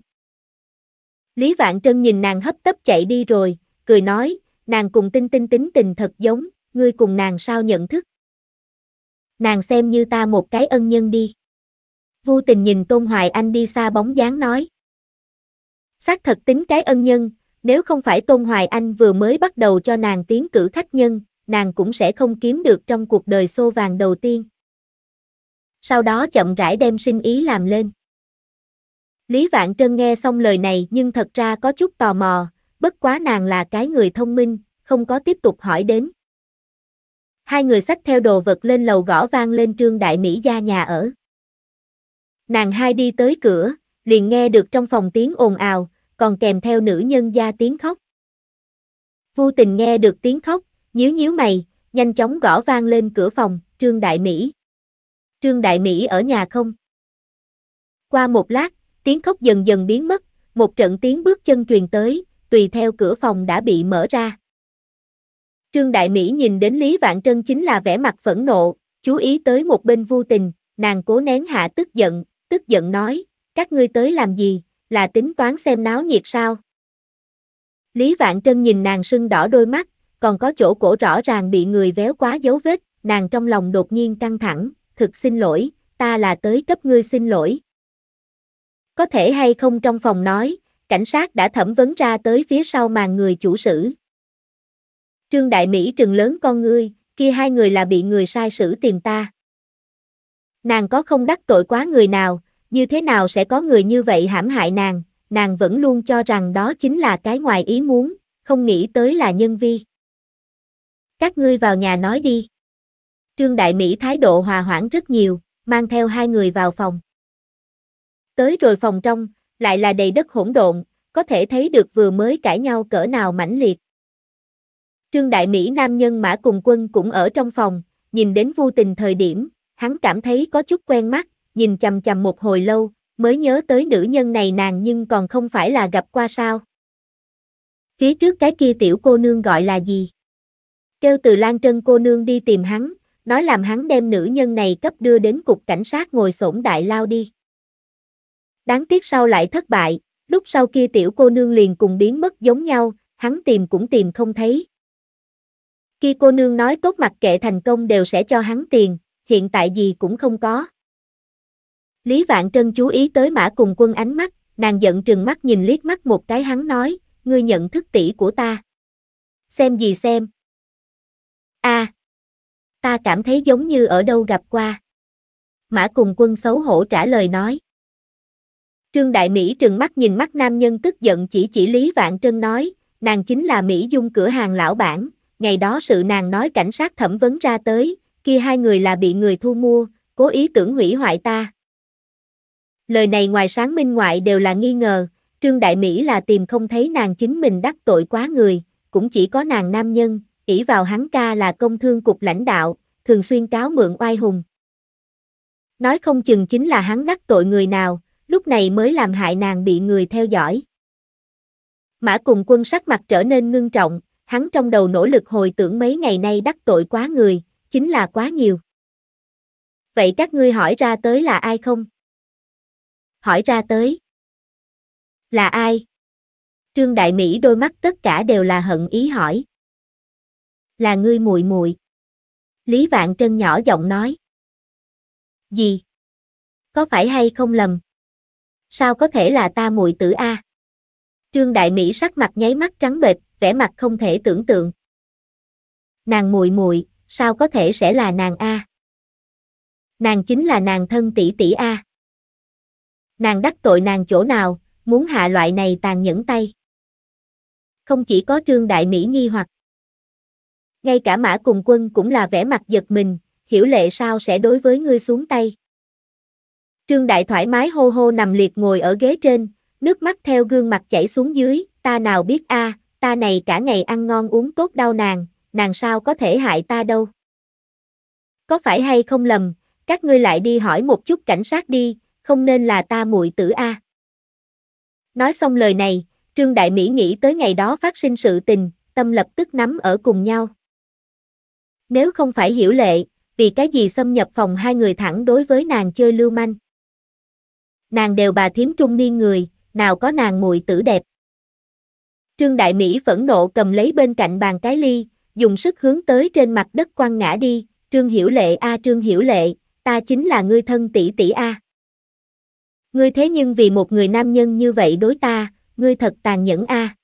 Lý Vạn Trân nhìn nàng hấp tấp chạy đi rồi, cười nói, nàng cùng tinh tinh tính tình thật giống, ngươi cùng nàng sao nhận thức. Nàng xem như ta một cái ân nhân đi. Vô tình nhìn Tôn Hoài Anh đi xa bóng dáng nói. Xác thật tính cái ân nhân, nếu không phải Tôn Hoài Anh vừa mới bắt đầu cho nàng tiến cử khách nhân, nàng cũng sẽ không kiếm được trong cuộc đời xô vàng đầu tiên. Sau đó chậm rãi đem sinh ý làm lên. Lý Vạn Trân nghe xong lời này nhưng thật ra có chút tò mò, bất quá nàng là cái người thông minh, không có tiếp tục hỏi đến. Hai người xách theo đồ vật lên lầu gõ vang lên trương đại Mỹ gia nhà ở. Nàng hai đi tới cửa, liền nghe được trong phòng tiếng ồn ào, còn kèm theo nữ nhân gia tiếng khóc. Vô tình nghe được tiếng khóc, nhíu nhíu mày, nhanh chóng gõ vang lên cửa phòng, Trương Đại Mỹ. Trương Đại Mỹ ở nhà không? Qua một lát, tiếng khóc dần dần biến mất, một trận tiếng bước chân truyền tới, tùy theo cửa phòng đã bị mở ra. Trương Đại Mỹ nhìn đến Lý Vạn Trân chính là vẻ mặt phẫn nộ, chú ý tới một bên vô tình, nàng cố nén hạ tức giận, tức giận nói, các ngươi tới làm gì, là tính toán xem náo nhiệt sao. Lý Vạn Trân nhìn nàng sưng đỏ đôi mắt, còn có chỗ cổ rõ ràng bị người véo quá dấu vết, nàng trong lòng đột nhiên căng thẳng, thực xin lỗi, ta là tới cấp ngươi xin lỗi. Có thể hay không trong phòng nói, cảnh sát đã thẩm vấn ra tới phía sau màn người chủ sử. Trương Đại Mỹ trừng lớn con ngươi, kia hai người là bị người sai sử tìm ta. Nàng có không đắc tội quá người nào, như thế nào sẽ có người như vậy hãm hại nàng, nàng vẫn luôn cho rằng đó chính là cái ngoài ý muốn, không nghĩ tới là nhân vi. Các ngươi vào nhà nói đi. Trương Đại Mỹ thái độ hòa hoãn rất nhiều, mang theo hai người vào phòng. Tới rồi phòng trong, lại là đầy đất hỗn độn, có thể thấy được vừa mới cãi nhau cỡ nào mãnh liệt. Trương Đại Mỹ nam nhân Mã Cùng Quân cũng ở trong phòng, nhìn đến vô tình thời điểm, hắn cảm thấy có chút quen mắt, nhìn chầm chầm một hồi lâu, mới nhớ tới nữ nhân này nàng nhưng còn không phải là gặp qua sao. Phía trước cái kia tiểu cô nương gọi là gì? Kêu từ Lan Trân cô nương đi tìm hắn, nói làm hắn đem nữ nhân này cấp đưa đến cục cảnh sát ngồi sổn đại lao đi. Đáng tiếc sau lại thất bại, lúc sau kia tiểu cô nương liền cùng biến mất giống nhau, hắn tìm cũng tìm không thấy. Khi cô nương nói tốt mặt kệ thành công đều sẽ cho hắn tiền, hiện tại gì cũng không có. Lý Vạn Trân chú ý tới mã cùng quân ánh mắt, nàng giận trừng mắt nhìn liếc mắt một cái hắn nói, ngươi nhận thức tỷ của ta. Xem gì xem a à, ta cảm thấy giống như ở đâu gặp qua. Mã cùng quân xấu hổ trả lời nói. Trương Đại Mỹ trừng mắt nhìn mắt nam nhân tức giận chỉ chỉ Lý Vạn Trân nói, nàng chính là Mỹ Dung cửa hàng lão bản, ngày đó sự nàng nói cảnh sát thẩm vấn ra tới, kia hai người là bị người thu mua, cố ý tưởng hủy hoại ta. Lời này ngoài sáng minh ngoại đều là nghi ngờ, Trương Đại Mỹ là tìm không thấy nàng chính mình đắc tội quá người, cũng chỉ có nàng nam nhân, ỷ vào hắn ca là công thương cục lãnh đạo, thường xuyên cáo mượn oai hùng. Nói không chừng chính là hắn đắc tội người nào, lúc này mới làm hại nàng bị người theo dõi. Mã cùng quân sắc mặt trở nên ngưng trọng, hắn trong đầu nỗ lực hồi tưởng mấy ngày nay đắc tội quá người, chính là quá nhiều. Vậy các ngươi hỏi ra tới là ai không? Hỏi ra tới. Là ai? Trương Đại Mỹ đôi mắt tất cả đều là hận ý hỏi là ngươi muội muội. Lý Vạn Trân nhỏ giọng nói. Gì? Có phải hay không lầm? Sao có thể là ta muội tử a? Trương Đại Mỹ sắc mặt nháy mắt trắng bệch, vẻ mặt không thể tưởng tượng. Nàng muội muội, sao có thể sẽ là nàng a? Nàng chính là nàng thân tỷ tỷ a. Nàng đắc tội nàng chỗ nào, muốn hạ loại này tàn nhẫn tay. Không chỉ có Trương Đại Mỹ nghi hoặc ngay cả mã cùng quân cũng là vẻ mặt giật mình, hiểu lệ sao sẽ đối với ngươi xuống tay. Trương Đại thoải mái hô hô nằm liệt ngồi ở ghế trên, nước mắt theo gương mặt chảy xuống dưới, ta nào biết a, à, ta này cả ngày ăn ngon uống tốt đau nàng, nàng sao có thể hại ta đâu. Có phải hay không lầm, các ngươi lại đi hỏi một chút cảnh sát đi, không nên là ta muội tử a. À. Nói xong lời này, Trương Đại Mỹ nghĩ tới ngày đó phát sinh sự tình, tâm lập tức nắm ở cùng nhau. Nếu không phải hiểu lệ, vì cái gì xâm nhập phòng hai người thẳng đối với nàng chơi lưu manh. Nàng đều bà thím trung niên người, nào có nàng mùi tử đẹp. Trương Đại Mỹ phẫn nộ cầm lấy bên cạnh bàn cái ly, dùng sức hướng tới trên mặt đất quăng ngã đi, Trương Hiểu Lệ a Trương Hiểu Lệ, ta chính là ngươi thân tỷ tỷ a. Ngươi thế nhưng vì một người nam nhân như vậy đối ta, ngươi thật tàn nhẫn a.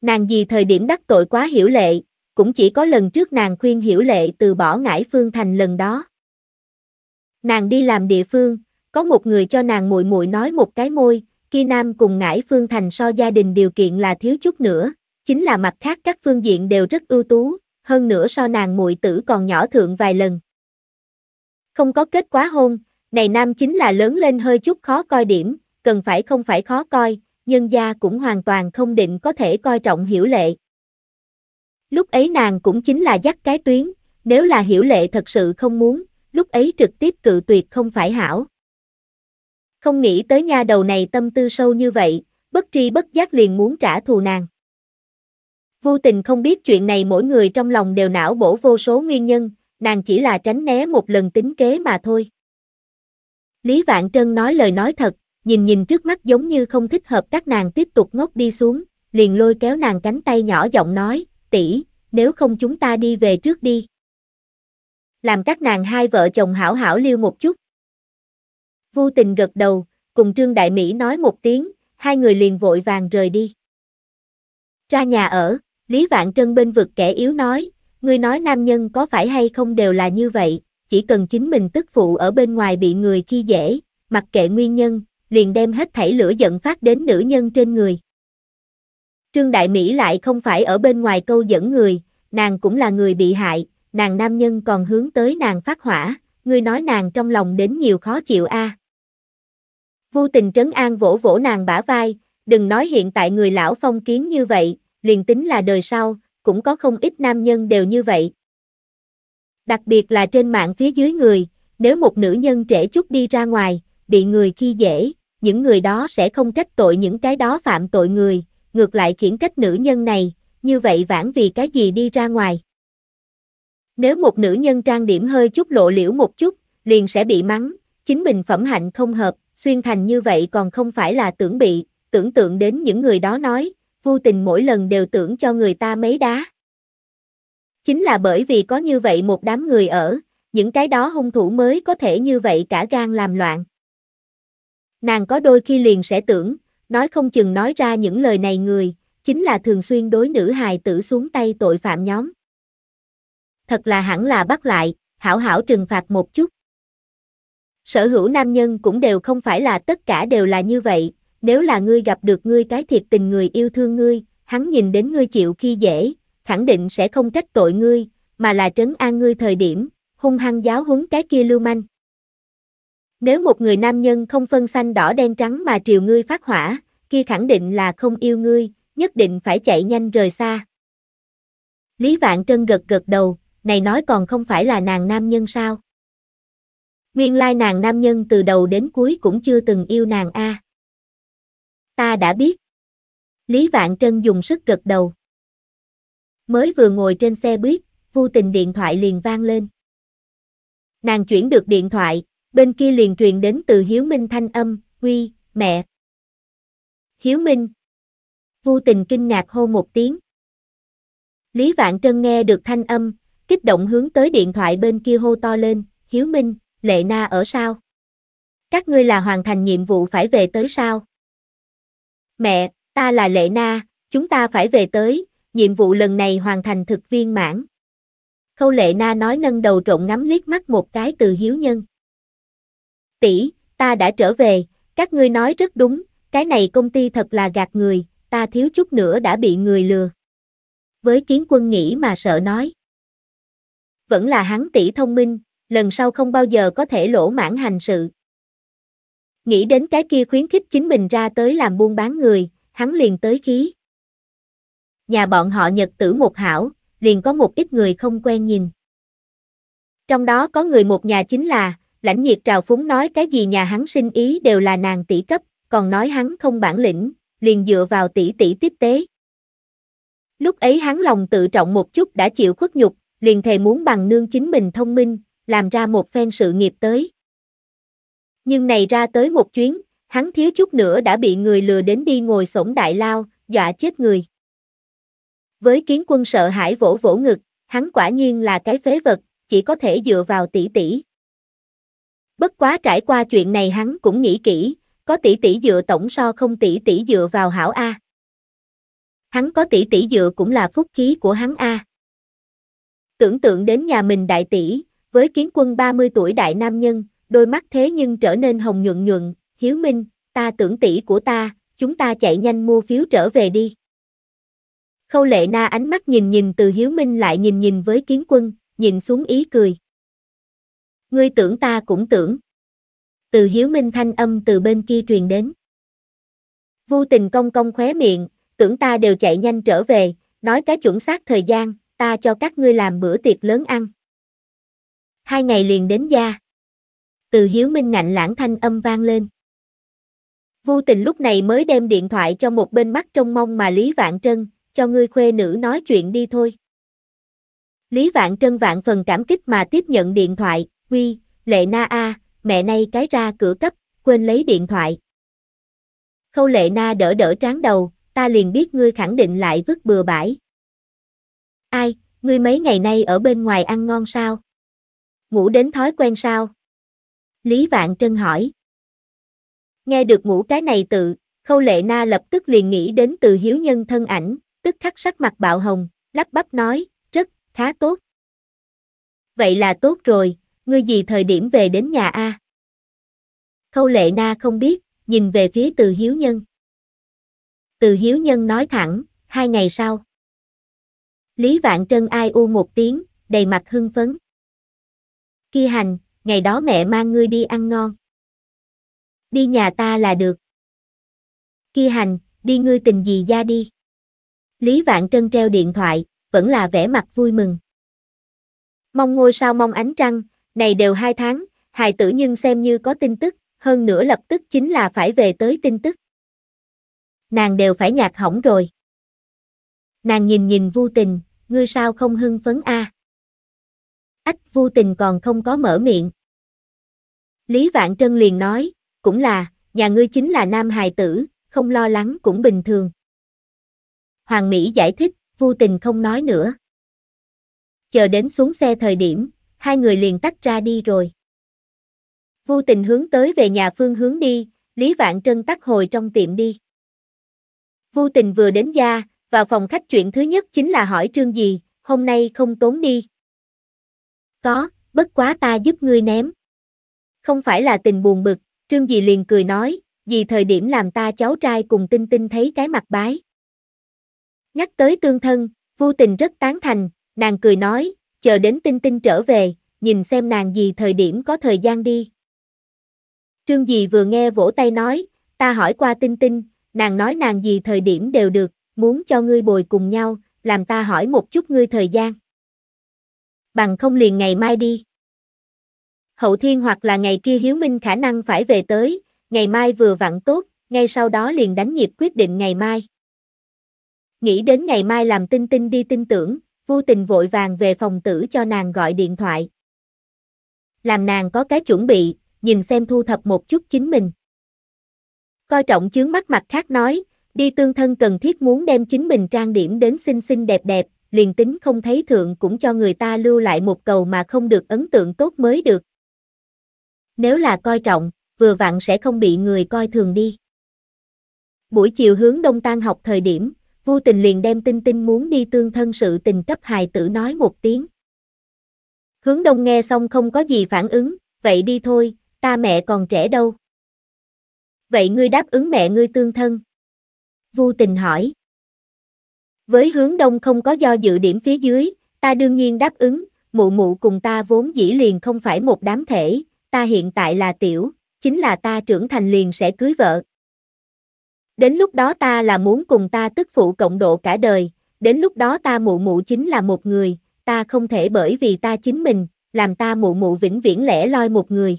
Nàng gì thời điểm đắc tội quá Hiểu Lệ, cũng chỉ có lần trước nàng khuyên hiểu lệ từ bỏ ngải phương thành lần đó. Nàng đi làm địa phương, có một người cho nàng muội muội nói một cái môi, khi nam cùng ngải phương thành so gia đình điều kiện là thiếu chút nữa, chính là mặt khác các phương diện đều rất ưu tú, hơn nữa so nàng muội tử còn nhỏ thượng vài lần. Không có kết quá hôn, này nam chính là lớn lên hơi chút khó coi điểm, cần phải không phải khó coi, nhân gia cũng hoàn toàn không định có thể coi trọng hiểu lệ. Lúc ấy nàng cũng chính là dắt cái tuyến, nếu là hiểu lệ thật sự không muốn, lúc ấy trực tiếp cự tuyệt không phải hảo. Không nghĩ tới nha đầu này tâm tư sâu như vậy, bất tri bất giác liền muốn trả thù nàng. Vô tình không biết chuyện này mỗi người trong lòng đều não bổ vô số nguyên nhân, nàng chỉ là tránh né một lần tính kế mà thôi. Lý Vạn Trân nói lời nói thật, nhìn nhìn trước mắt giống như không thích hợp các nàng tiếp tục ngốc đi xuống, liền lôi kéo nàng cánh tay nhỏ giọng nói, tỷ, nếu không chúng ta đi về trước đi. Làm các nàng hai vợ chồng hảo hảo lưu một chút. Vu tình gật đầu, cùng Trương Đại Mỹ nói một tiếng, hai người liền vội vàng rời đi. Ra nhà ở, Lý Vạn Trân bên vực kẻ yếu nói, người nói nam nhân có phải hay không đều là như vậy, chỉ cần chính mình tức phụ ở bên ngoài bị người khi dễ, mặc kệ nguyên nhân, liền đem hết thảy lửa giận phát đến nữ nhân trên người. Trương Đại Mỹ lại không phải ở bên ngoài câu dẫn người, nàng cũng là người bị hại, nàng nam nhân còn hướng tới nàng phát hỏa, ngươi nói nàng trong lòng đến nhiều khó chịu a. À. Vô tình trấn an vỗ vỗ nàng bả vai, đừng nói hiện tại người lão phong kiến như vậy, liền tính là đời sau, cũng có không ít nam nhân đều như vậy. Đặc biệt là trên mạng phía dưới người, nếu một nữ nhân trễ chút đi ra ngoài, bị người khi dễ, những người đó sẽ không trách tội những cái đó phạm tội người, ngược lại khiển trách nữ nhân này, như vậy vãn vì cái gì đi ra ngoài. Nếu một nữ nhân trang điểm hơi chút lộ liễu một chút, liền sẽ bị mắng, chính mình phẩm hạnh không hợp, xuyên thành như vậy còn không phải là tưởng bị, tưởng tượng đến những người đó nói, vô tình mỗi lần đều tưởng cho người ta mấy đá. Chính là bởi vì có như vậy một đám người ở, những cái đó hung thủ mới có thể như vậy cả gan làm loạn. Nàng có đôi khi liền sẽ tưởng, nói không chừng nói ra những lời này người, chính là thường xuyên đối nữ hài tử xuống tay tội phạm nhóm. Thật là hẳn là bắt lại, hảo hảo trừng phạt một chút. Sở hữu nam nhân cũng đều không phải là tất cả đều là như vậy, nếu là ngươi gặp được ngươi cái thiệt tình người yêu thương ngươi, hắn nhìn đến ngươi chịu khi dễ, khẳng định sẽ không trách tội ngươi, mà là trấn an ngươi thời điểm, hung hăng giáo huấn cái kia lưu manh. Nếu một người nam nhân không phân xanh đỏ đen trắng mà triều ngươi phát hỏa, kia khẳng định là không yêu ngươi, nhất định phải chạy nhanh rời xa. Lý Vạn Trân gật gật đầu, này nói còn không phải là nàng nam nhân sao? Nguyên lai nàng nam nhân từ đầu đến cuối cũng chưa từng yêu nàng a. Ta đã biết. Lý Vạn Trân dùng sức gật đầu. Mới vừa ngồi trên xe buýt, vô tình điện thoại liền vang lên. Nàng chuyển được điện thoại, bên kia liền truyền đến từ Hiếu Minh thanh âm, huy, mẹ. Hiếu Minh. Vô tình kinh ngạc hô một tiếng. Lý Vạn Trân nghe được thanh âm, kích động hướng tới điện thoại bên kia hô to lên, Hiếu Minh, Lệ Na ở sao? Các ngươi là hoàn thành nhiệm vụ phải về tới sao? Mẹ, ta là Lệ Na, chúng ta phải về tới, nhiệm vụ lần này hoàn thành thực viên mãn. Khâu Lệ Na nói nâng đầu trộn ngắm liếc mắt một cái từ Hiếu Nhân tỷ, ta đã trở về, các ngươi nói rất đúng, cái này công ty thật là gạt người, ta thiếu chút nữa đã bị người lừa. Với kiến quân nghĩ mà sợ nói. Vẫn là hắn tỷ thông minh, lần sau không bao giờ có thể lỗ mãn hành sự. Nghĩ đến cái kia khuyến khích chính mình ra tới làm buôn bán người, hắn liền tới khí. Nhà bọn họ nhật tử một hảo, liền có một ít người không quen nhìn. Trong đó có người một nhà chính là, lãnh nhiệt trào phúng nói cái gì nhà hắn sinh ý đều là nàng tỷ cấp, còn nói hắn không bản lĩnh, liền dựa vào tỷ tỷ tiếp tế. Lúc ấy hắn lòng tự trọng một chút đã chịu khuất nhục, liền thề muốn bằng nương chính mình thông minh, làm ra một phen sự nghiệp tới. Nhưng này ra tới một chuyến, hắn thiếu chút nữa đã bị người lừa đến đi ngồi sổng đại lao, dọa chết người. Với kiến quân sợ hãi vỗ vỗ ngực, hắn quả nhiên là cái phế vật, chỉ có thể dựa vào tỷ tỷ. Bất quá trải qua chuyện này hắn cũng nghĩ kỹ, có tỷ tỷ dựa tổng so không tỷ tỷ dựa vào hảo A. Hắn có tỷ tỷ dựa cũng là phúc khí của hắn A. Tưởng tượng đến nhà mình đại tỷ, với kiến quân 30 tuổi đại nam nhân, đôi mắt thế nhưng trở nên hồng nhuận nhuận, hiếu minh, ta tưởng tỷ của ta, chúng ta chạy nhanh mua phiếu trở về đi. Khâu lệ na ánh mắt nhìn nhìn từ hiếu minh lại nhìn nhìn với kiến quân, nhìn xuống ý cười. Ngươi tưởng ta cũng tưởng. Từ hiếu minh thanh âm từ bên kia truyền đến. Vô tình công công khóe miệng, tưởng ta đều chạy nhanh trở về, nói cái chuẩn xác thời gian, ta cho các ngươi làm bữa tiệc lớn ăn. Hai ngày liền đến gia. Từ hiếu minh ngạnh lãng thanh âm vang lên. Vô tình lúc này mới đem điện thoại cho một bên mắt trong mong mà Lý Vạn Trân, cho ngươi khuê nữ nói chuyện đi thôi. Lý Vạn Trân vạn phần cảm kích mà tiếp nhận điện thoại, Quy, lệ na a, mẹ nay cái ra cửa cấp, quên lấy điện thoại. Khâu lệ na đỡ đỡ trán đầu, ta liền biết ngươi khẳng định lại vứt bừa bãi. Ai, ngươi mấy ngày nay ở bên ngoài ăn ngon sao? Ngủ đến thói quen sao? Lý Vạn Trân hỏi. Nghe được ngủ cái này tự, khâu lệ na lập tức liền nghĩ đến từ hiếu nhân thân ảnh, tức khắc sắc mặt bạo hồng, lắp bắp nói, rất, khá tốt. Vậy là tốt rồi, ngươi gì thời điểm về đến nhà a? Khâu lệ na không biết, nhìn về phía từ hiếu nhân. Từ hiếu nhân nói thẳng, hai ngày sau. Lý Vạn Trân ai u một tiếng, đầy mặt hưng phấn. Kia hành, ngày đó mẹ mang ngươi đi ăn ngon. Đi nhà ta là được. Kia hành, đi ngươi tình gì ra đi. Lý Vạn Trân treo điện thoại, vẫn là vẻ mặt vui mừng. Mong ngôi sao mong ánh trăng, này đều hai tháng, hài tử nhưng xem như có tin tức, hơn nữa lập tức chính là phải về tới tin tức. Nàng đều phải nhạt hỏng rồi. Nàng nhìn nhìn Vu tình, ngươi sao không hưng phấn a? À? Ách vô tình còn không có mở miệng. Lý Vạn Trân liền nói, cũng là, nhà ngươi chính là nam hài tử, không lo lắng cũng bình thường. Hoàng Mỹ giải thích, Vu tình không nói nữa. Chờ đến xuống xe thời điểm, hai người liền tách ra đi rồi. Vô tình hướng tới về nhà phương hướng đi, Lý Vạn Trân tắt hồi trong tiệm đi. Vô tình vừa đến gia, vào phòng khách chuyện thứ nhất chính là hỏi trương gì, hôm nay không tốn đi. Có, bất quá ta giúp ngươi ném. Không phải là tình buồn bực, trương gì liền cười nói, vì thời điểm làm ta cháu trai cùng tinh tinh thấy cái mặt bái. Nhắc tới tương thân, vô tình rất tán thành, nàng cười nói, chờ đến Tinh Tinh trở về, nhìn xem nàng gì thời điểm có thời gian đi. Trương dì vừa nghe vỗ tay nói, ta hỏi qua Tinh Tinh, nàng nói nàng gì thời điểm đều được, muốn cho ngươi bồi cùng nhau, làm ta hỏi một chút ngươi thời gian. Bằng không liền ngày mai đi. Hậu thiên hoặc là ngày kia Hiếu Minh khả năng phải về tới, ngày mai vừa vặn tốt, ngay sau đó liền đánh nhịp quyết định ngày mai. Nghĩ đến ngày mai làm tinh tinh đi tin tưởng, vô tình vội vàng về phòng tử cho nàng gọi điện thoại. Làm nàng có cái chuẩn bị, nhìn xem thu thập một chút chính mình. Coi trọng chướng mắt mặt khác nói, đi tương thân cần thiết muốn đem chính mình trang điểm đến xinh xinh đẹp đẹp, liền tính không thấy thượng cũng cho người ta lưu lại một cầu mà không được ấn tượng tốt mới được. Nếu là coi trọng, vừa vặn sẽ không bị người coi thường đi. Buổi chiều hướng đông tan học thời điểm, vô tình liền đem tinh tinh muốn đi tương thân sự tình cấp hài tử nói một tiếng. Hướng đông nghe xong không có gì phản ứng, vậy đi thôi, ta mẹ còn trẻ đâu. Vậy ngươi đáp ứng mẹ ngươi tương thân. Vô tình hỏi. Với hướng đông không có do dự điểm phía dưới, ta đương nhiên đáp ứng, mụ mụ cùng ta vốn dĩ liền không phải một đám thể, ta hiện tại là tiểu, chính là ta trưởng thành liền sẽ cưới vợ. Đến lúc đó ta là muốn cùng ta tức phụ cộng độ cả đời, đến lúc đó ta mụ mụ chính là một người, ta không thể bởi vì ta chính mình, làm ta mụ mụ vĩnh viễn lẻ loi một người.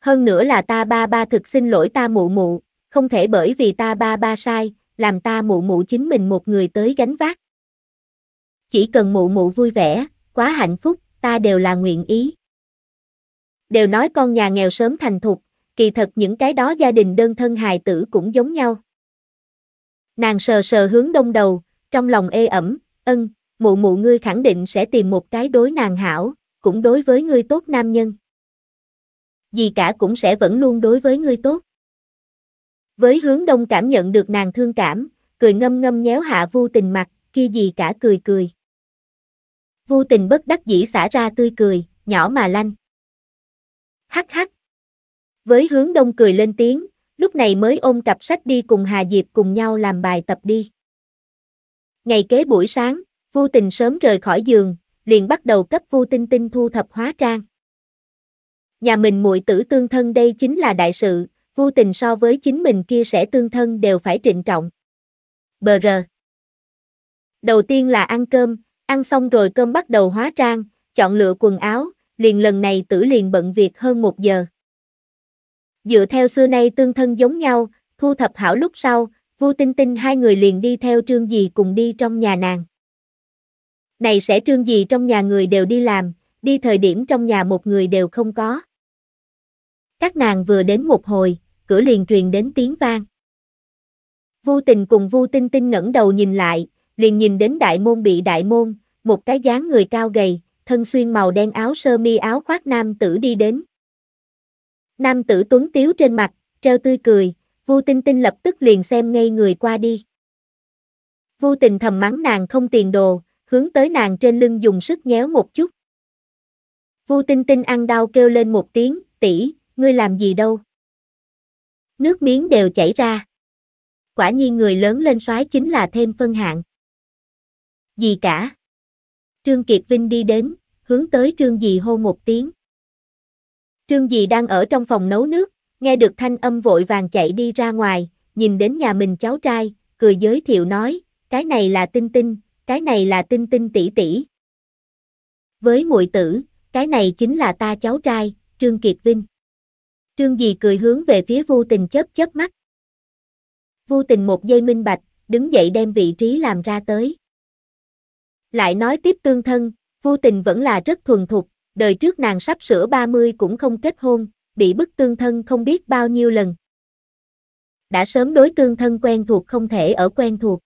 Hơn nữa là ta ba ba thực xin lỗi ta mụ mụ, không thể bởi vì ta ba ba sai, làm ta mụ mụ chính mình một người tới gánh vác. Chỉ cần mụ mụ vui vẻ, quá hạnh phúc, ta đều là nguyện ý. Đều nói con nhà nghèo sớm thành thục, kỳ thật những cái đó gia đình đơn thân hài tử cũng giống nhau. Nàng sờ sờ hướng đông đầu, trong lòng ê ẩm, ân, mụ mụ ngươi khẳng định sẽ tìm một cái đối nàng hảo, cũng đối với ngươi tốt nam nhân. Gì cả cũng sẽ vẫn luôn đối với ngươi tốt. Với hướng đông cảm nhận được nàng thương cảm, cười ngâm ngâm nhéo hạ vu tình mặt, kia gì cả cười cười. vu tình bất đắc dĩ xả ra tươi cười, nhỏ mà lanh. Hắc hắc, với hướng đông cười lên tiếng, lúc này mới ôm cặp sách đi cùng Hà Diệp cùng nhau làm bài tập đi. Ngày kế buổi sáng, Vu Tình sớm rời khỏi giường, liền bắt đầu cấp Vu Tinh Tinh thu thập hóa trang. Nhà mình muội tử tương thân đây chính là đại sự, Vu Tình so với chính mình kia sẽ tương thân đều phải trịnh trọng. Bờ rờ. Đầu tiên là ăn cơm, ăn xong rồi cơm bắt đầu hóa trang, chọn lựa quần áo, liền lần này tử liền bận việc hơn một giờ dựa theo xưa nay tương thân giống nhau, thu thập hảo lúc sau, Vu Tinh Tinh hai người liền đi theo Trương Dì cùng đi trong nhà nàng. Này sẽ Trương Dì trong nhà người đều đi làm, đi thời điểm trong nhà một người đều không có. Các nàng vừa đến một hồi, cửa liền truyền đến tiếng vang. Vu Tình cùng Vu Tinh Tinh ngẩng đầu nhìn lại, liền nhìn đến đại môn bị đại môn, một cái dáng người cao gầy, thân xuyên màu đen áo sơ mi áo khoác nam tử đi đến. Nam tử tuấn tiếu trên mặt, treo tươi cười, Vu Tinh Tinh lập tức liền xem ngay người qua đi. Vu Tình thầm mắng nàng không tiền đồ, hướng tới nàng trên lưng dùng sức nhéo một chút. Vu Tinh Tinh ăn đau kêu lên một tiếng, "Tỷ, ngươi làm gì đâu?" Nước miếng đều chảy ra. Quả nhiên người lớn lên soái chính là thêm phân hạng. Gì cả? Trương Kiệt Vinh đi đến, hướng tới Trương Dì hô một tiếng. Trương Dì đang ở trong phòng nấu nước, nghe được thanh âm vội vàng chạy đi ra ngoài, nhìn đến nhà mình cháu trai, cười giới thiệu nói, cái này là Tinh Tinh, cái này là Tinh Tinh tỷ tỷ. Với muội tử, cái này chính là ta cháu trai, Trương Kiệt Vinh. Trương Dì cười hướng về phía vô tình chớp chớp mắt. Vô tình một giây minh bạch, đứng dậy đem vị trí làm ra tới. Lại nói tiếp tương thân, vô tình vẫn là rất thuần thục, đời trước nàng sắp sửa 30 cũng không kết hôn, bị bức tương thân không biết bao nhiêu lần. Đã sớm đối tương thân quen thuộc không thể ở quen thuộc.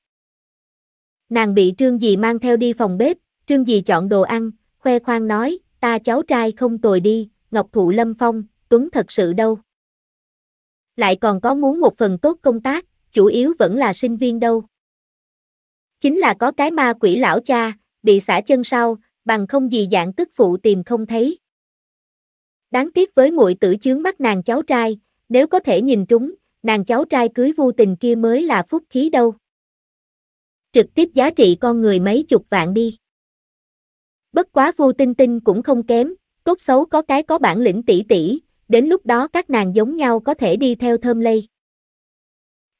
Nàng bị Trương Dì mang theo đi phòng bếp, Trương Dì chọn đồ ăn, khoe khoang nói, ta cháu trai không tồi đi, Ngọc Thụ Lâm Phong, Tuấn thật sự đâu. Lại còn có muốn một phần tốt công tác, chủ yếu vẫn là sinh viên đâu. Chính là có cái ma quỷ lão cha, bị xả chân sau, bằng không gì dạng tức phụ tìm không thấy. Đáng tiếc với muội tử chướng mắt nàng cháu trai, nếu có thể nhìn trúng, nàng cháu trai cưới vô tình kia mới là phúc khí đâu. Trực tiếp giá trị con người mấy chục vạn đi. Bất quá vô tinh tinh cũng không kém, tốt xấu có cái có bản lĩnh tỷ tỷ, đến lúc đó các nàng giống nhau có thể đi theo thơm lây.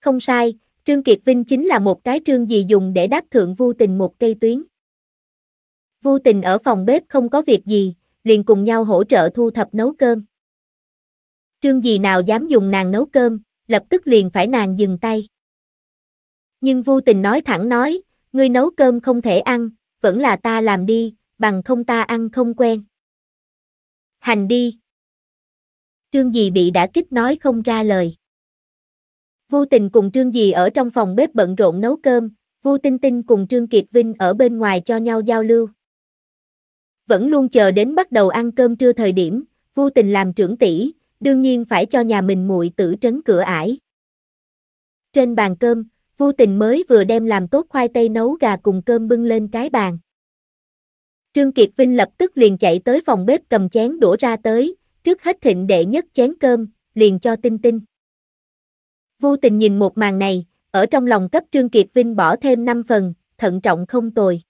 Không sai, Trương Kiệt Vinh chính là một cái trương gì dùng để đáp thượng vô tình một cây tuyến. Vu tình ở phòng bếp không có việc gì, liền cùng nhau hỗ trợ thu thập nấu cơm. Trương gì nào dám dùng nàng nấu cơm, lập tức liền phải nàng dừng tay. Nhưng Vu tình nói thẳng nói, ngươi nấu cơm không thể ăn, vẫn là ta làm đi, bằng không ta ăn không quen. Hành đi. Trương Dì bị đã kích nói không ra lời. Vô tình cùng Trương Dì ở trong phòng bếp bận rộn nấu cơm, Vô Tinh Tinh cùng Trương Kiệt Vinh ở bên ngoài cho nhau giao lưu vẫn luôn chờ đến bắt đầu ăn cơm trưa thời điểm, vô tình làm trưởng tỷ, đương nhiên phải cho nhà mình muội tử trấn cửa ải. Trên bàn cơm, vô tình mới vừa đem làm tốt khoai tây nấu gà cùng cơm bưng lên cái bàn. Trương Kiệt Vinh lập tức liền chạy tới phòng bếp cầm chén đổ ra tới, trước hết thịnh đệ nhất chén cơm, liền cho tinh tinh. Vô tình nhìn một màn này, ở trong lòng cấp Trương Kiệt Vinh bỏ thêm 5 phần, thận trọng không tồi.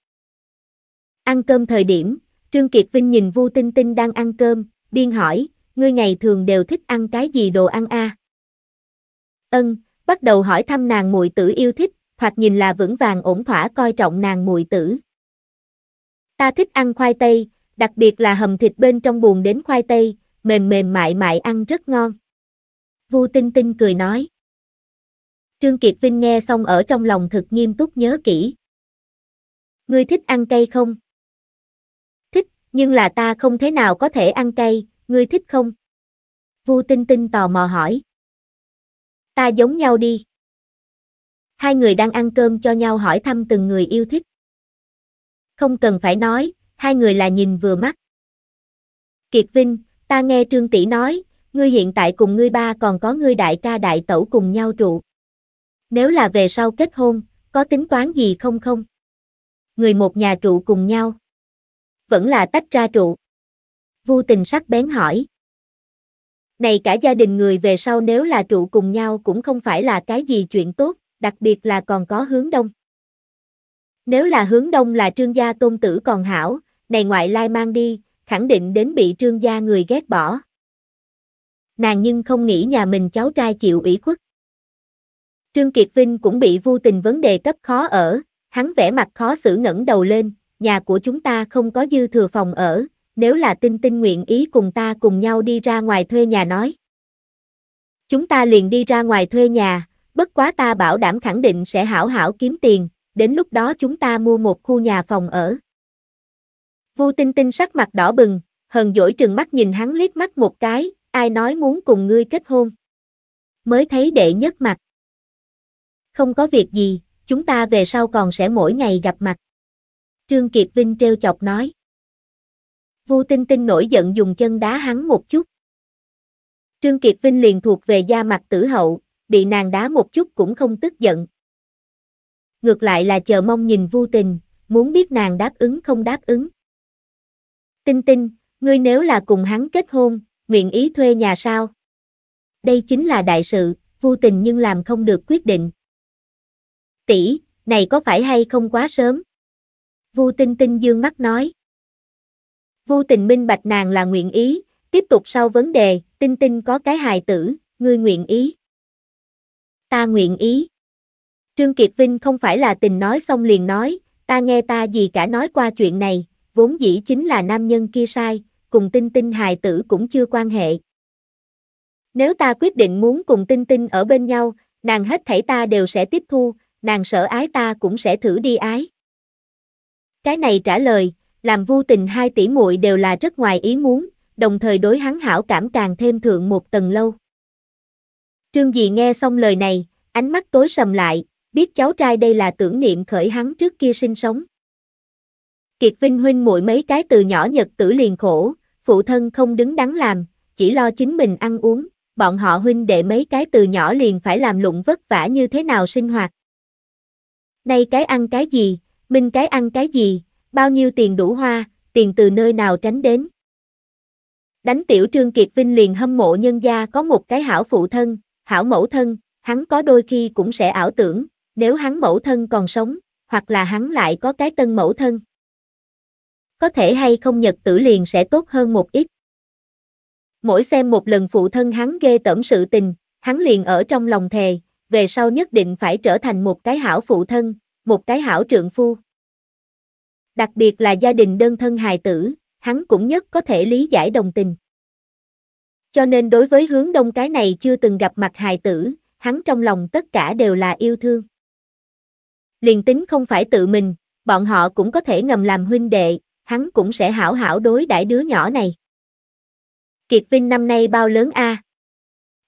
Ăn cơm thời điểm, Trương Kiệt Vinh nhìn Vu Tinh Tinh đang ăn cơm, biên hỏi, ngươi ngày thường đều thích ăn cái gì đồ ăn a? Ân, bắt đầu hỏi thăm nàng muội tử yêu thích, hoặc nhìn là vững vàng ổn thỏa coi trọng nàng muội tử. Ta thích ăn khoai tây, đặc biệt là hầm thịt bên trong buồn đến khoai tây, mềm mềm mại mại ăn rất ngon. Vu Tinh Tinh cười nói. Trương Kiệt Vinh nghe xong ở trong lòng thực nghiêm túc nhớ kỹ. Ngươi thích ăn cây không? nhưng là ta không thế nào có thể ăn cay, ngươi thích không? Vu Tinh Tinh tò mò hỏi. Ta giống nhau đi. Hai người đang ăn cơm cho nhau hỏi thăm từng người yêu thích. Không cần phải nói, hai người là nhìn vừa mắt. Kiệt Vinh, ta nghe Trương Tỷ nói, ngươi hiện tại cùng ngươi ba còn có ngươi đại ca đại tẩu cùng nhau trụ. Nếu là về sau kết hôn, có tính toán gì không không? Người một nhà trụ cùng nhau vẫn là tách ra trụ. Vu tình sắc bén hỏi. Này cả gia đình người về sau nếu là trụ cùng nhau cũng không phải là cái gì chuyện tốt, đặc biệt là còn có hướng đông. Nếu là hướng đông là trương gia tôn tử còn hảo, này ngoại lai mang đi, khẳng định đến bị trương gia người ghét bỏ. Nàng nhưng không nghĩ nhà mình cháu trai chịu ủy khuất. Trương Kiệt Vinh cũng bị vô tình vấn đề cấp khó ở, hắn vẻ mặt khó xử ngẩng đầu lên, nhà của chúng ta không có dư thừa phòng ở, nếu là tinh tinh nguyện ý cùng ta cùng nhau đi ra ngoài thuê nhà nói. Chúng ta liền đi ra ngoài thuê nhà, bất quá ta bảo đảm khẳng định sẽ hảo hảo kiếm tiền, đến lúc đó chúng ta mua một khu nhà phòng ở. Vu Tinh Tinh sắc mặt đỏ bừng, hờn dỗi trừng mắt nhìn hắn liếc mắt một cái, ai nói muốn cùng ngươi kết hôn. Mới thấy đệ nhất mặt. Không có việc gì, chúng ta về sau còn sẽ mỗi ngày gặp mặt. Trương Kiệt Vinh treo chọc nói. Vu Tinh Tinh nổi giận dùng chân đá hắn một chút. Trương Kiệt Vinh liền thuộc về da mặt tử hậu, bị nàng đá một chút cũng không tức giận. Ngược lại là chờ mong nhìn Vu Tình, muốn biết nàng đáp ứng không đáp ứng. Tinh Tinh, ngươi nếu là cùng hắn kết hôn, nguyện ý thuê nhà sao? Đây chính là đại sự, Vu Tình nhưng làm không được quyết định. Tỷ, này có phải hay không quá sớm? Vu Tinh Tinh dương mắt nói. Vu Tình minh bạch nàng là nguyện ý, tiếp tục sau vấn đề, Tinh Tinh có cái hài tử, ngươi nguyện ý. Ta nguyện ý. Trương Kiệt Vinh không phải là tình nói xong liền nói, ta nghe ta gì cả nói qua chuyện này, vốn dĩ chính là nam nhân kia sai, cùng Tinh Tinh hài tử cũng chưa quan hệ. Nếu ta quyết định muốn cùng Tinh Tinh ở bên nhau, nàng hết thảy ta đều sẽ tiếp thu, nàng sợ ái ta cũng sẽ thử đi ái. Cái này trả lời, làm Vu Tình hai tỷ muội đều là rất ngoài ý muốn, đồng thời đối hắn hảo cảm càng thêm thượng một tầng lâu. Trương Dì nghe xong lời này, ánh mắt tối sầm lại, biết cháu trai đây là tưởng niệm khởi hắn trước kia sinh sống. Kiệt Vinh huynh muội mấy cái từ nhỏ nhật tử liền khổ, phụ thân không đứng đắn làm, chỉ lo chính mình ăn uống, bọn họ huynh đệ mấy cái từ nhỏ liền phải làm lụng vất vả như thế nào sinh hoạt. Nay cái ăn cái gì, Minh cái ăn cái gì, bao nhiêu tiền đủ hoa, tiền từ nơi nào tránh đến. Đánh tiểu Trương Kiệt Vinh liền hâm mộ nhân gia có một cái hảo phụ thân, hảo mẫu thân, hắn có đôi khi cũng sẽ ảo tưởng, nếu hắn mẫu thân còn sống, hoặc là hắn lại có cái tân mẫu thân. Có thể hay không nhật tử liền sẽ tốt hơn một ít. Mỗi xem một lần phụ thân hắn ghê tởm sự tình, hắn liền ở trong lòng thề, về sau nhất định phải trở thành một cái hảo phụ thân, một cái hảo trượng phu đặc biệt là gia đình đơn thân hài tử, hắn cũng nhất có thể lý giải đồng tình. Cho nên đối với hướng đông cái này chưa từng gặp mặt hài tử, hắn trong lòng tất cả đều là yêu thương. Liền tính không phải tự mình, bọn họ cũng có thể ngầm làm huynh đệ, hắn cũng sẽ hảo hảo đối đãi đứa nhỏ này. Kiệt Vinh năm nay bao lớn a? À?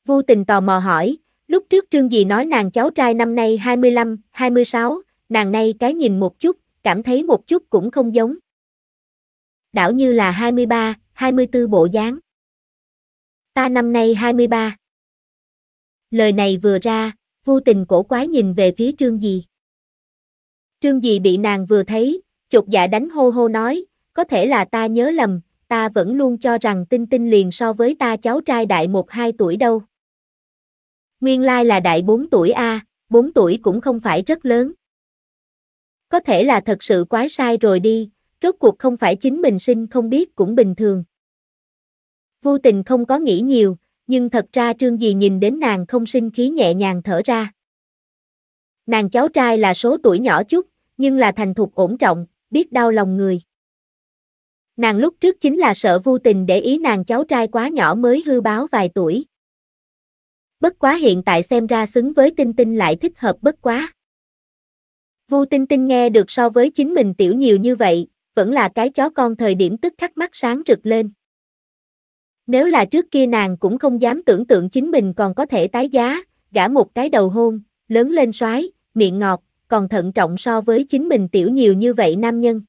Vô tình tò mò hỏi, lúc trước Trương Dì nói nàng cháu trai năm nay 25, 26, nàng nay cái nhìn một chút cảm thấy một chút cũng không giống. Đảo như là 23, 24 bộ dáng. Ta năm nay 23. Lời này vừa ra, vô tình cổ quái nhìn về phía trương dì. Trương dì bị nàng vừa thấy, chột dạ đánh hô hô nói, có thể là ta nhớ lầm, ta vẫn luôn cho rằng tinh tinh liền so với ta cháu trai đại 1-2 tuổi đâu. Nguyên lai là đại 4 tuổi A, 4 tuổi cũng không phải rất lớn. Có thể là thật sự quá sai rồi đi, rốt cuộc không phải chính mình sinh không biết cũng bình thường. Vô tình không có nghĩ nhiều, nhưng thật ra Trương Dì nhìn đến nàng không sinh khí nhẹ nhàng thở ra. Nàng cháu trai là số tuổi nhỏ chút, nhưng là thành thục ổn trọng, biết đau lòng người. Nàng lúc trước chính là sợ vô tình để ý nàng cháu trai quá nhỏ mới hư báo vài tuổi. Bất quá hiện tại xem ra xứng với tinh tinh lại thích hợp bất quá. Vu Tinh Tinh nghe được so với chính mình tiểu nhiều như vậy, vẫn là cái chó con thời điểm tức khắc mắt sáng rực lên. Nếu là trước kia nàng cũng không dám tưởng tượng chính mình còn có thể tái giá, gả một cái đầu hôn, lớn lên soái, miệng ngọt, còn thận trọng so với chính mình tiểu nhiều như vậy nam nhân.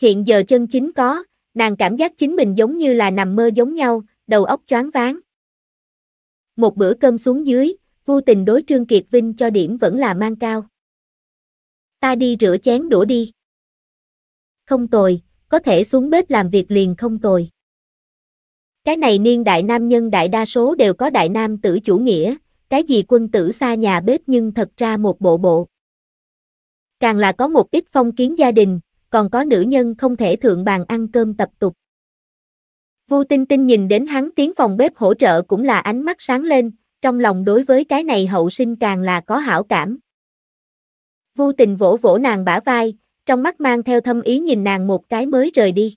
Hiện giờ chân chính có, nàng cảm giác chính mình giống như là nằm mơ giống nhau, đầu óc choáng váng. Một bữa cơm xuống dưới, vô tình đối Trương Kiệt Vinh cho điểm vẫn là mang cao ta đi rửa chén đũa đi. Không tồi, có thể xuống bếp làm việc liền không tồi. Cái này niên đại nam nhân đại đa số đều có đại nam tử chủ nghĩa, cái gì quân tử xa nhà bếp nhưng thật ra một bộ bộ. Càng là có một ít phong kiến gia đình, còn có nữ nhân không thể thượng bàn ăn cơm tập tục. Vu Tinh Tinh nhìn đến hắn tiến phòng bếp hỗ trợ cũng là ánh mắt sáng lên, trong lòng đối với cái này hậu sinh càng là có hảo cảm. Vu tình vỗ vỗ nàng bả vai, trong mắt mang theo thâm ý nhìn nàng một cái mới rời đi.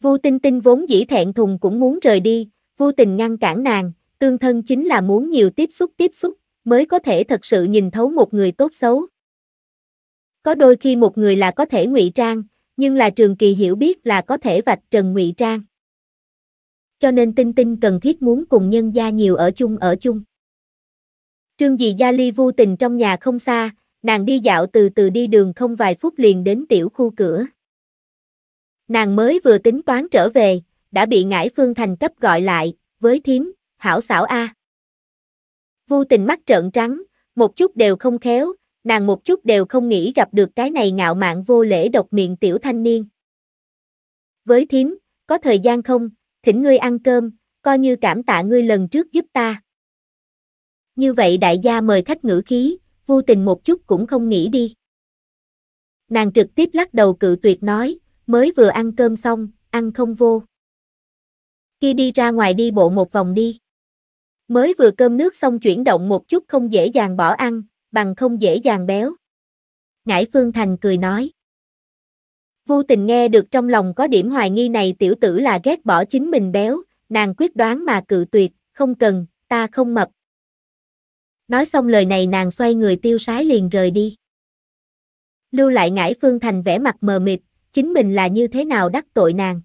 Vu tinh tinh vốn dĩ thẹn thùng cũng muốn rời đi, Vu tình ngăn cản nàng, tương thân chính là muốn nhiều tiếp xúc tiếp xúc, mới có thể thật sự nhìn thấu một người tốt xấu. Có đôi khi một người là có thể ngụy trang, nhưng là trường kỳ hiểu biết là có thể vạch trần ngụy trang. Cho nên tinh tinh cần thiết muốn cùng nhân gia nhiều ở chung ở chung. Trương dì Gia Ly Vu tình trong nhà không xa, Nàng đi dạo từ từ đi đường không vài phút liền đến tiểu khu cửa. Nàng mới vừa tính toán trở về, đã bị ngải phương thành cấp gọi lại, với thím, hảo xảo A. À. Vô tình mắt trợn trắng, một chút đều không khéo, nàng một chút đều không nghĩ gặp được cái này ngạo mạn vô lễ độc miệng tiểu thanh niên. Với thím, có thời gian không, thỉnh ngươi ăn cơm, coi như cảm tạ ngươi lần trước giúp ta. Như vậy đại gia mời khách ngữ khí, vô tình một chút cũng không nghĩ đi. Nàng trực tiếp lắc đầu cự tuyệt nói, mới vừa ăn cơm xong, ăn không vô. Khi đi ra ngoài đi bộ một vòng đi. Mới vừa cơm nước xong chuyển động một chút không dễ dàng bỏ ăn, bằng không dễ dàng béo. Ngải Phương Thành cười nói. Vô tình nghe được trong lòng có điểm hoài nghi này tiểu tử là ghét bỏ chính mình béo, nàng quyết đoán mà cự tuyệt, không cần, ta không mập, Nói xong lời này nàng xoay người tiêu sái liền rời đi. Lưu lại ngải Phương Thành vẻ mặt mờ mịt, chính mình là như thế nào đắc tội nàng.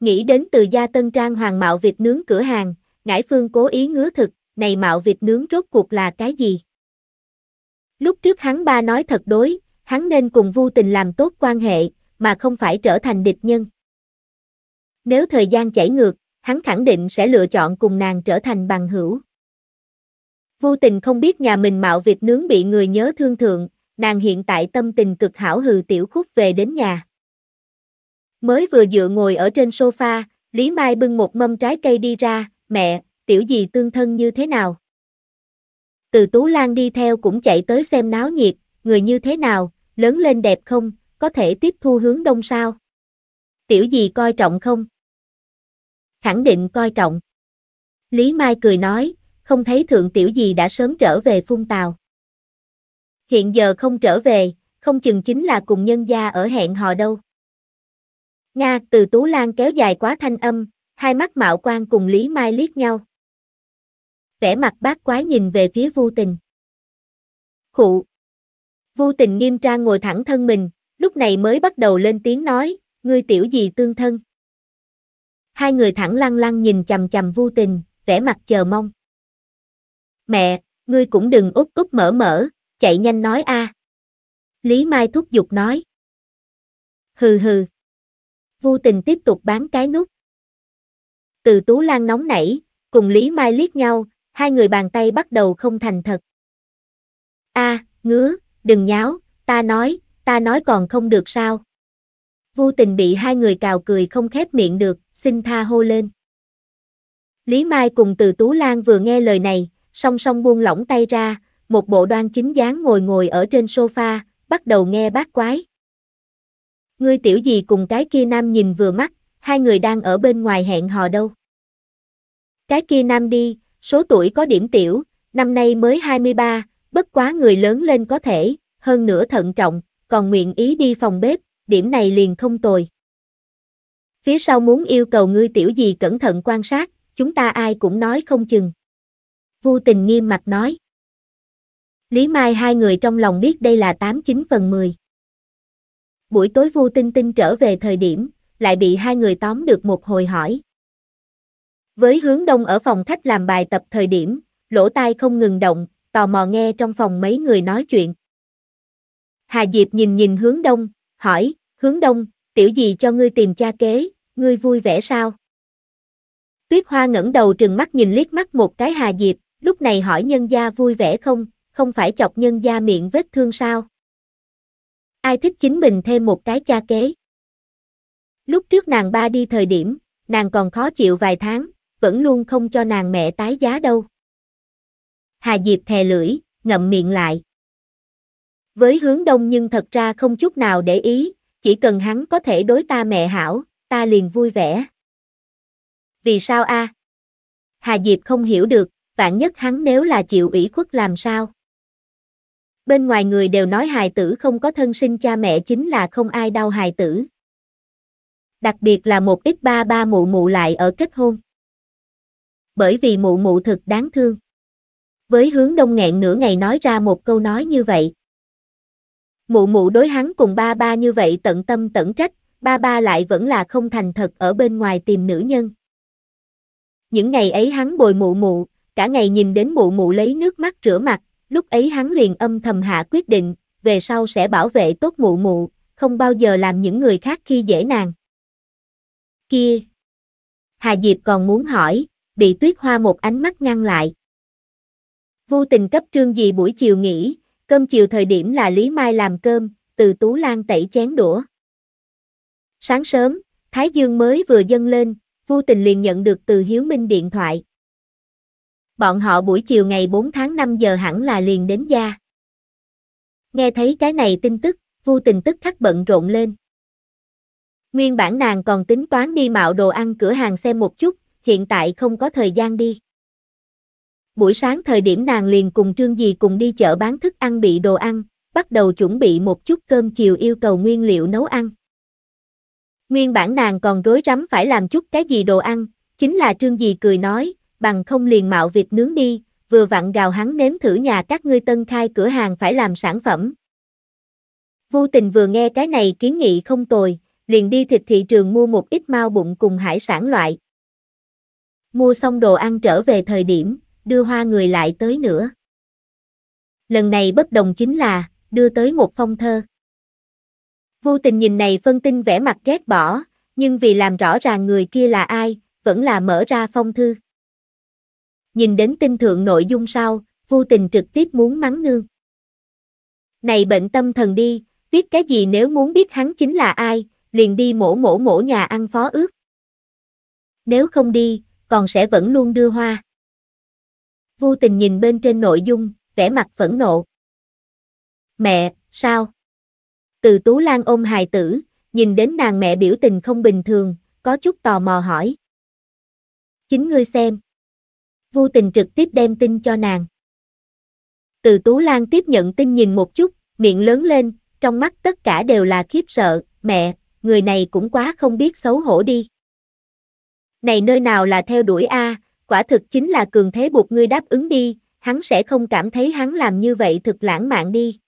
Nghĩ đến từ gia tân trang hoàng mạo vịt nướng cửa hàng, ngải Phương cố ý ngứa thực, này mạo vịt nướng rốt cuộc là cái gì? Lúc trước hắn ba nói thật đối, hắn nên cùng Vu Tình làm tốt quan hệ, mà không phải trở thành địch nhân. Nếu thời gian chảy ngược, hắn khẳng định sẽ lựa chọn cùng nàng trở thành bằng hữu. Vô tình không biết nhà mình mạo việc nướng bị người nhớ thương thượng, nàng hiện tại tâm tình cực hảo hừ tiểu khúc về đến nhà. Mới vừa dựa ngồi ở trên sofa, Lý Mai bưng một mâm trái cây đi ra, mẹ, tiểu gì tương thân như thế nào? Từ Tú Lan đi theo cũng chạy tới xem náo nhiệt, người như thế nào, lớn lên đẹp không, có thể tiếp thu hướng đông sao? Tiểu gì coi trọng không? Khẳng định coi trọng. Lý Mai cười nói, không thấy thượng tiểu gì đã sớm trở về phun tàu. Hiện giờ không trở về, không chừng chính là cùng nhân gia ở hẹn hò đâu. Nga từ Tú Lan kéo dài quá thanh âm, hai mắt mạo quan cùng Lý Mai liếc nhau. Vẻ mặt bác quái nhìn về phía vô tình. Khụ. Vô tình nghiêm trang ngồi thẳng thân mình, lúc này mới bắt đầu lên tiếng nói, ngươi tiểu gì tương thân. Hai người thẳng lăng lăng nhìn chầm chầm vô tình, vẻ mặt chờ mong mẹ, ngươi cũng đừng úp úp mở mở, chạy nhanh nói a. Lý Mai thúc giục nói. Hừ hừ. Vu tình tiếp tục bán cái nút. Từ Tú Lan nóng nảy, cùng Lý Mai liếc nhau, hai người bàn tay bắt đầu không thành thật. A, ngứa, đừng nháo, ta nói, ta nói còn không được sao. Vu tình bị hai người cào cười không khép miệng được, xin tha hô lên. Lý Mai cùng từ Tú Lan vừa nghe lời này, song song buông lỏng tay ra, một bộ đoan chính dáng ngồi ngồi ở trên sofa, bắt đầu nghe bác quái. Ngươi tiểu gì cùng cái kia nam nhìn vừa mắt, hai người đang ở bên ngoài hẹn hò đâu. Cái kia nam đi, số tuổi có điểm tiểu, năm nay mới 23, bất quá người lớn lên có thể, hơn nữa thận trọng, còn nguyện ý đi phòng bếp, điểm này liền không tồi. Phía sau muốn yêu cầu ngươi tiểu gì cẩn thận quan sát, chúng ta ai cũng nói không chừng. Vu tình nghiêm mặt nói. Lý Mai hai người trong lòng biết đây là 89 phần 10. Buổi tối Vu Tinh Tinh trở về thời điểm, lại bị hai người tóm được một hồi hỏi. Với hướng đông ở phòng khách làm bài tập thời điểm, lỗ tai không ngừng động, tò mò nghe trong phòng mấy người nói chuyện. Hà Diệp nhìn nhìn hướng đông, hỏi, hướng đông, tiểu gì cho ngươi tìm cha kế, ngươi vui vẻ sao? Tuyết Hoa ngẩng đầu trừng mắt nhìn liếc mắt một cái Hà Diệp, lúc này hỏi nhân gia vui vẻ không, không phải chọc nhân gia miệng vết thương sao. Ai thích chính mình thêm một cái cha kế. Lúc trước nàng ba đi thời điểm, nàng còn khó chịu vài tháng, vẫn luôn không cho nàng mẹ tái giá đâu. Hà Diệp thè lưỡi, ngậm miệng lại. Với hướng đông nhưng thật ra không chút nào để ý, chỉ cần hắn có thể đối ta mẹ hảo, ta liền vui vẻ. Vì sao a? Hà Diệp không hiểu được, vạn nhất hắn nếu là chịu ủy khuất làm sao? Bên ngoài người đều nói hài tử không có thân sinh cha mẹ chính là không ai đau hài tử. Đặc biệt là một ít ba ba mụ mụ lại ở kết hôn. Bởi vì mụ mụ thực đáng thương. Với hướng đông nghẹn nửa ngày nói ra một câu nói như vậy. Mụ mụ đối hắn cùng ba ba như vậy tận tâm tận trách, ba ba lại vẫn là không thành thật ở bên ngoài tìm nữ nhân. Những ngày ấy hắn bồi mụ mụ, cả ngày nhìn đến mụ mụ lấy nước mắt rửa mặt, lúc ấy hắn liền âm thầm hạ quyết định, về sau sẽ bảo vệ tốt mụ mụ, không bao giờ làm những người khác khi dễ nàng. Kia! Hà Diệp còn muốn hỏi, bị tuyết hoa một ánh mắt ngăn lại. Vô tình cấp trương gì buổi chiều nghỉ, cơm chiều thời điểm là Lý Mai làm cơm, từ Tú Lan tẩy chén đũa. Sáng sớm, Thái Dương mới vừa dâng lên, vô tình liền nhận được từ Hiếu Minh điện thoại bọn họ buổi chiều ngày 4 tháng 5 giờ hẳn là liền đến gia. Nghe thấy cái này tin tức, vu tình tức khắc bận rộn lên. Nguyên bản nàng còn tính toán đi mạo đồ ăn cửa hàng xem một chút, hiện tại không có thời gian đi. Buổi sáng thời điểm nàng liền cùng Trương Dì cùng đi chợ bán thức ăn bị đồ ăn, bắt đầu chuẩn bị một chút cơm chiều yêu cầu nguyên liệu nấu ăn. Nguyên bản nàng còn rối rắm phải làm chút cái gì đồ ăn, chính là Trương Dì cười nói, bằng không liền mạo việc nướng đi, vừa vặn gào hắn nếm thử nhà các ngươi tân khai cửa hàng phải làm sản phẩm. Vô tình vừa nghe cái này kiến nghị không tồi, liền đi thịt thị trường mua một ít mau bụng cùng hải sản loại. Mua xong đồ ăn trở về thời điểm, đưa hoa người lại tới nữa. Lần này bất đồng chính là, đưa tới một phong thơ. Vô tình nhìn này phân tinh vẻ mặt ghét bỏ, nhưng vì làm rõ ràng người kia là ai, vẫn là mở ra phong thư nhìn đến tinh thượng nội dung sau, vô tình trực tiếp muốn mắng nương. Này bệnh tâm thần đi, viết cái gì nếu muốn biết hắn chính là ai, liền đi mổ mổ mổ nhà ăn phó ước. Nếu không đi, còn sẽ vẫn luôn đưa hoa. Vô tình nhìn bên trên nội dung, vẻ mặt phẫn nộ. Mẹ, sao? Từ Tú Lan ôm hài tử, nhìn đến nàng mẹ biểu tình không bình thường, có chút tò mò hỏi. Chính ngươi xem vô tình trực tiếp đem tin cho nàng. Từ Tú Lan tiếp nhận tin nhìn một chút, miệng lớn lên, trong mắt tất cả đều là khiếp sợ, mẹ, người này cũng quá không biết xấu hổ đi. Này nơi nào là theo đuổi A, quả thực chính là cường thế buộc ngươi đáp ứng đi, hắn sẽ không cảm thấy hắn làm như vậy thực lãng mạn đi.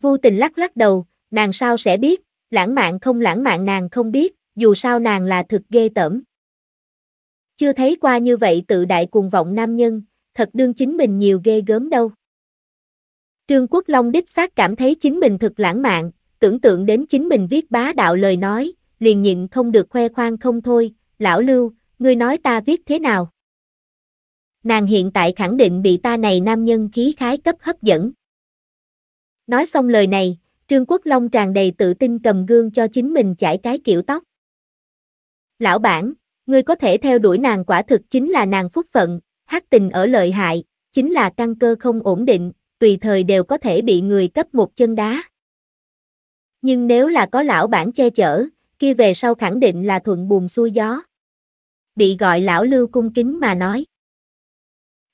Vô tình lắc lắc đầu, nàng sao sẽ biết, lãng mạn không lãng mạn nàng không biết, dù sao nàng là thực ghê tởm. Chưa thấy qua như vậy tự đại cuồng vọng nam nhân, thật đương chính mình nhiều ghê gớm đâu. Trương Quốc Long đích xác cảm thấy chính mình thật lãng mạn, tưởng tượng đến chính mình viết bá đạo lời nói, liền nhịn không được khoe khoang không thôi, lão lưu, ngươi nói ta viết thế nào? Nàng hiện tại khẳng định bị ta này nam nhân khí khái cấp hấp dẫn. Nói xong lời này, Trương Quốc Long tràn đầy tự tin cầm gương cho chính mình chải cái kiểu tóc. Lão bản, Ngươi có thể theo đuổi nàng quả thực chính là nàng phúc phận, hát tình ở lợi hại, chính là căn cơ không ổn định, tùy thời đều có thể bị người cấp một chân đá. Nhưng nếu là có lão bản che chở, kia về sau khẳng định là thuận buồm xuôi gió. Bị gọi lão lưu cung kính mà nói.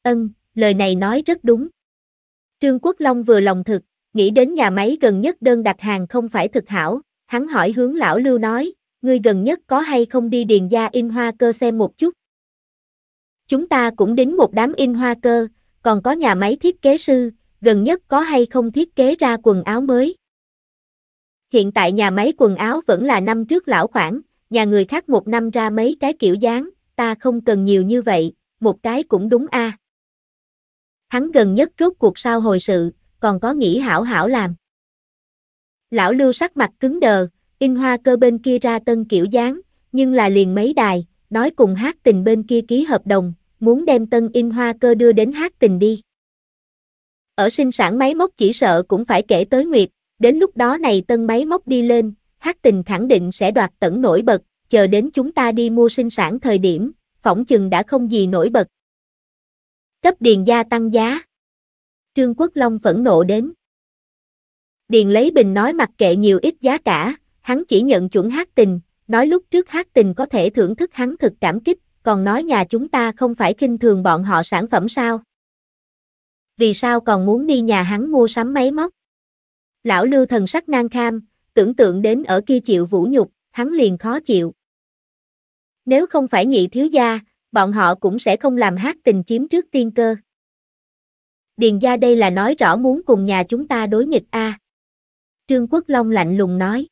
Ân, lời này nói rất đúng. Trương Quốc Long vừa lòng thực, nghĩ đến nhà máy gần nhất đơn đặt hàng không phải thực hảo, hắn hỏi hướng lão lưu nói, ngươi gần nhất có hay không đi điền gia in hoa cơ xem một chút. Chúng ta cũng đến một đám in hoa cơ, còn có nhà máy thiết kế sư, gần nhất có hay không thiết kế ra quần áo mới. Hiện tại nhà máy quần áo vẫn là năm trước lão khoảng, nhà người khác một năm ra mấy cái kiểu dáng, ta không cần nhiều như vậy, một cái cũng đúng a. Hắn gần nhất rốt cuộc sao hồi sự, còn có nghĩ hảo hảo làm. Lão lưu sắc mặt cứng đờ, in hoa cơ bên kia ra tân kiểu dáng, nhưng là liền mấy đài, nói cùng hát tình bên kia ký hợp đồng, muốn đem tân in hoa cơ đưa đến hát tình đi. Ở sinh sản máy móc chỉ sợ cũng phải kể tới Nguyệt, đến lúc đó này tân máy móc đi lên, hát tình khẳng định sẽ đoạt tẩn nổi bật, chờ đến chúng ta đi mua sinh sản thời điểm, phỏng chừng đã không gì nổi bật. Cấp điền gia tăng giá. Trương Quốc Long phẫn nộ đến. Điền lấy bình nói mặc kệ nhiều ít giá cả, hắn chỉ nhận chuẩn hát tình, nói lúc trước hát tình có thể thưởng thức hắn thực cảm kích, còn nói nhà chúng ta không phải kinh thường bọn họ sản phẩm sao. Vì sao còn muốn đi nhà hắn mua sắm máy móc? Lão lưu thần sắc nang kham, tưởng tượng đến ở kia chịu vũ nhục, hắn liền khó chịu. Nếu không phải nhị thiếu gia, bọn họ cũng sẽ không làm hát tình chiếm trước tiên cơ. Điền gia đây là nói rõ muốn cùng nhà chúng ta đối nghịch a. Trương Quốc Long lạnh lùng nói.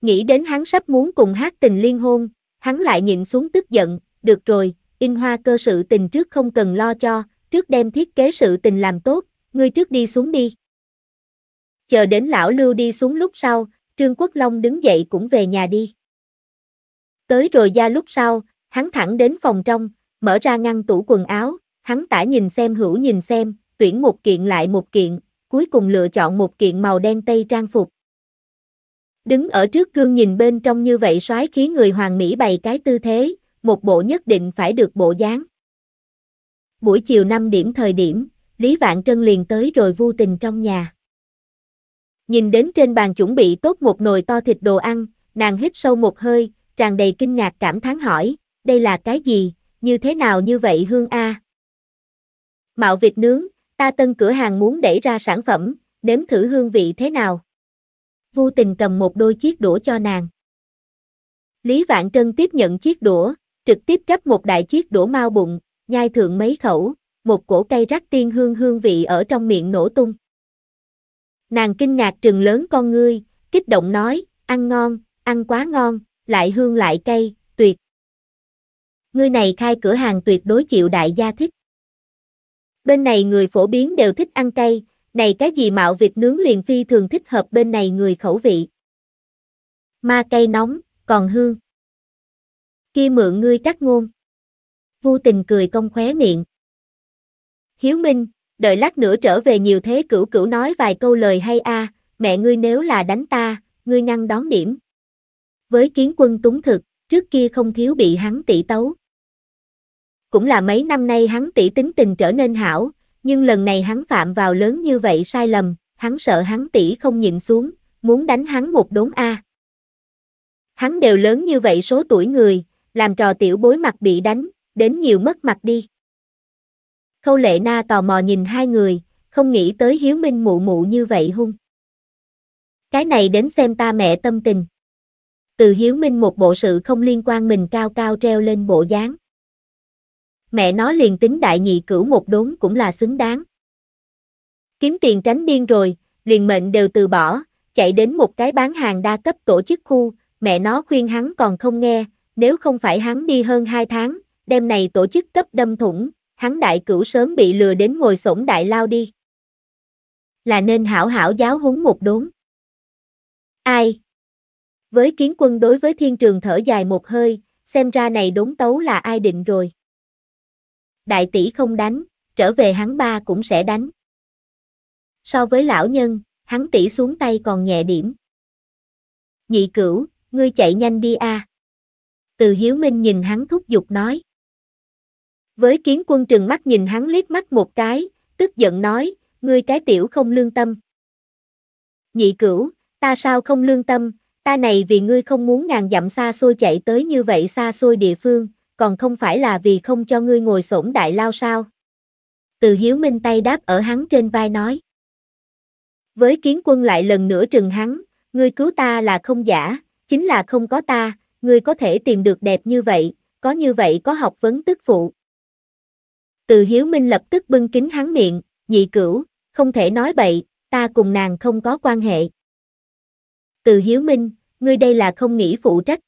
Nghĩ đến hắn sắp muốn cùng hát tình liên hôn, hắn lại nhịn xuống tức giận, được rồi, in hoa cơ sự tình trước không cần lo cho, trước đem thiết kế sự tình làm tốt, ngươi trước đi xuống đi. Chờ đến lão lưu đi xuống lúc sau, Trương Quốc Long đứng dậy cũng về nhà đi. Tới rồi ra lúc sau, hắn thẳng đến phòng trong, mở ra ngăn tủ quần áo, hắn tả nhìn xem hữu nhìn xem, tuyển một kiện lại một kiện, cuối cùng lựa chọn một kiện màu đen tây trang phục, Đứng ở trước gương nhìn bên trong như vậy soái khí người hoàng mỹ bày cái tư thế, một bộ nhất định phải được bộ dáng. Buổi chiều 5 điểm thời điểm, Lý Vạn Trân liền tới rồi vô tình trong nhà. Nhìn đến trên bàn chuẩn bị tốt một nồi to thịt đồ ăn, nàng hít sâu một hơi, tràn đầy kinh ngạc cảm thán hỏi, đây là cái gì, như thế nào như vậy hương a? Mạo vịt nướng, ta tân cửa hàng muốn đẩy ra sản phẩm, nếm thử hương vị thế nào? vô tình cầm một đôi chiếc đũa cho nàng. Lý Vạn Trân tiếp nhận chiếc đũa, trực tiếp gấp một đại chiếc đũa mau bụng, nhai thượng mấy khẩu, một cổ cây rắc tiên hương hương vị ở trong miệng nổ tung. Nàng kinh ngạc trừng lớn con ngươi, kích động nói, ăn ngon, ăn quá ngon, lại hương lại cây, tuyệt. Ngươi này khai cửa hàng tuyệt đối chịu đại gia thích. Bên này người phổ biến đều thích ăn cây này cái gì mạo việc nướng liền phi thường thích hợp bên này người khẩu vị. Ma cây nóng, còn hương. Kia mượn ngươi cắt ngôn. Vu tình cười cong khóe miệng. Hiếu Minh, đợi lát nữa trở về nhiều thế cửu cửu nói vài câu lời hay a, à, mẹ ngươi nếu là đánh ta, ngươi ngăn đón điểm. Với kiến quân túng thực, trước kia không thiếu bị hắn tỷ tấu. Cũng là mấy năm nay hắn tỷ tính tình trở nên hảo, nhưng lần này hắn phạm vào lớn như vậy sai lầm, hắn sợ hắn tỷ không nhịn xuống, muốn đánh hắn một đốn A. Hắn đều lớn như vậy số tuổi người, làm trò tiểu bối mặt bị đánh, đến nhiều mất mặt đi. Khâu lệ na tò mò nhìn hai người, không nghĩ tới hiếu minh mụ mụ như vậy hung. Cái này đến xem ta mẹ tâm tình. Từ hiếu minh một bộ sự không liên quan mình cao cao treo lên bộ dáng mẹ nó liền tính đại nhị cửu một đốn cũng là xứng đáng. Kiếm tiền tránh điên rồi, liền mệnh đều từ bỏ, chạy đến một cái bán hàng đa cấp tổ chức khu, mẹ nó khuyên hắn còn không nghe, nếu không phải hắn đi hơn 2 tháng, đêm này tổ chức cấp đâm thủng, hắn đại cửu sớm bị lừa đến ngồi sổng đại lao đi. Là nên hảo hảo giáo huấn một đốn. Ai? Với kiến quân đối với thiên trường thở dài một hơi, xem ra này đốn tấu là ai định rồi đại tỷ không đánh, trở về hắn ba cũng sẽ đánh. So với lão nhân, hắn tỷ xuống tay còn nhẹ điểm. Nhị cửu, ngươi chạy nhanh đi a. Từ Hiếu Minh nhìn hắn thúc giục nói. Với kiến quân trừng mắt nhìn hắn liếc mắt một cái, tức giận nói, ngươi cái tiểu không lương tâm. Nhị cửu, ta sao không lương tâm, ta này vì ngươi không muốn ngàn dặm xa xôi chạy tới như vậy xa xôi địa phương, còn không phải là vì không cho ngươi ngồi xổm đại lao sao. Từ hiếu minh tay đáp ở hắn trên vai nói. Với kiến quân lại lần nữa trừng hắn, ngươi cứu ta là không giả, chính là không có ta, ngươi có thể tìm được đẹp như vậy, có như vậy có học vấn tức phụ. Từ hiếu minh lập tức bưng kính hắn miệng, nhị cửu, không thể nói bậy, ta cùng nàng không có quan hệ. Từ hiếu minh, ngươi đây là không nghĩ phụ trách.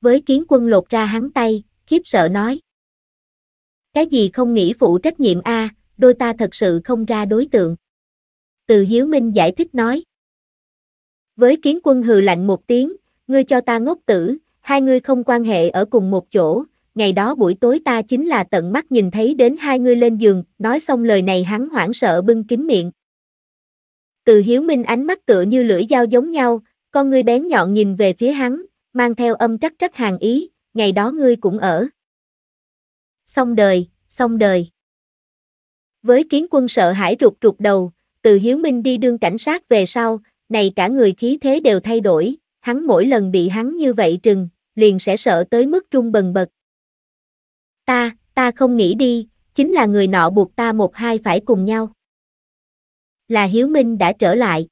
Với kiến quân lột ra hắn tay, khiếp sợ nói. Cái gì không nghĩ phụ trách nhiệm a, đôi ta thật sự không ra đối tượng. Từ Hiếu Minh giải thích nói. Với kiến quân hừ lạnh một tiếng, ngươi cho ta ngốc tử, hai ngươi không quan hệ ở cùng một chỗ, ngày đó buổi tối ta chính là tận mắt nhìn thấy đến hai ngươi lên giường, nói xong lời này hắn hoảng sợ bưng kín miệng. Từ Hiếu Minh ánh mắt tựa như lưỡi dao giống nhau, con ngươi bén nhọn nhìn về phía hắn, mang theo âm trắc trắc hàng ý, ngày đó ngươi cũng ở. Xong đời, xong đời. Với kiến quân sợ hãi rụt rụt đầu, từ Hiếu Minh đi đương cảnh sát về sau, này cả người khí thế đều thay đổi, hắn mỗi lần bị hắn như vậy trừng, liền sẽ sợ tới mức trung bần bật. Ta, ta không nghĩ đi, chính là người nọ buộc ta một hai phải cùng nhau. Là Hiếu Minh đã trở lại.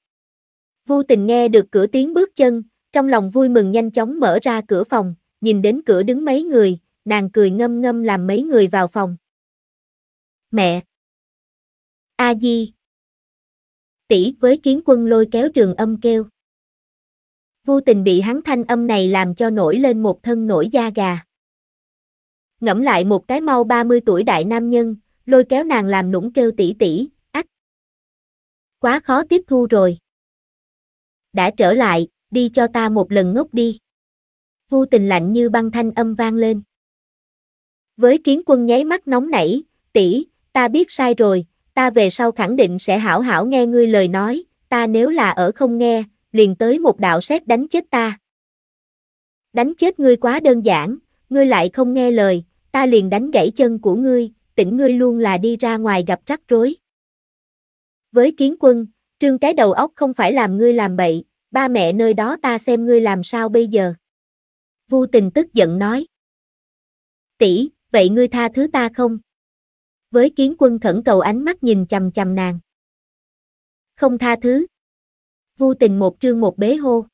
Vô tình nghe được cửa tiếng bước chân, trong lòng vui mừng nhanh chóng mở ra cửa phòng, nhìn đến cửa đứng mấy người, nàng cười ngâm ngâm làm mấy người vào phòng. Mẹ! A Di! Tỷ với kiến quân lôi kéo trường âm kêu. Vô tình bị hắn thanh âm này làm cho nổi lên một thân nổi da gà. Ngẫm lại một cái mau 30 tuổi đại nam nhân, lôi kéo nàng làm nũng kêu tỷ tỷ, ách. Quá khó tiếp thu rồi. Đã trở lại, đi cho ta một lần ngốc đi vô tình lạnh như băng thanh âm vang lên. Với kiến quân nháy mắt nóng nảy, tỷ, ta biết sai rồi, ta về sau khẳng định sẽ hảo hảo nghe ngươi lời nói, ta nếu là ở không nghe, liền tới một đạo xét đánh chết ta. Đánh chết ngươi quá đơn giản, ngươi lại không nghe lời, ta liền đánh gãy chân của ngươi, tỉnh ngươi luôn là đi ra ngoài gặp rắc rối. Với kiến quân, trương cái đầu óc không phải làm ngươi làm bậy, ba mẹ nơi đó ta xem ngươi làm sao bây giờ. Vu tình tức giận nói. Tỷ, vậy ngươi tha thứ ta không? Với kiến quân khẩn cầu ánh mắt nhìn chầm chầm nàng. Không tha thứ. Vu tình một trương một bế hô.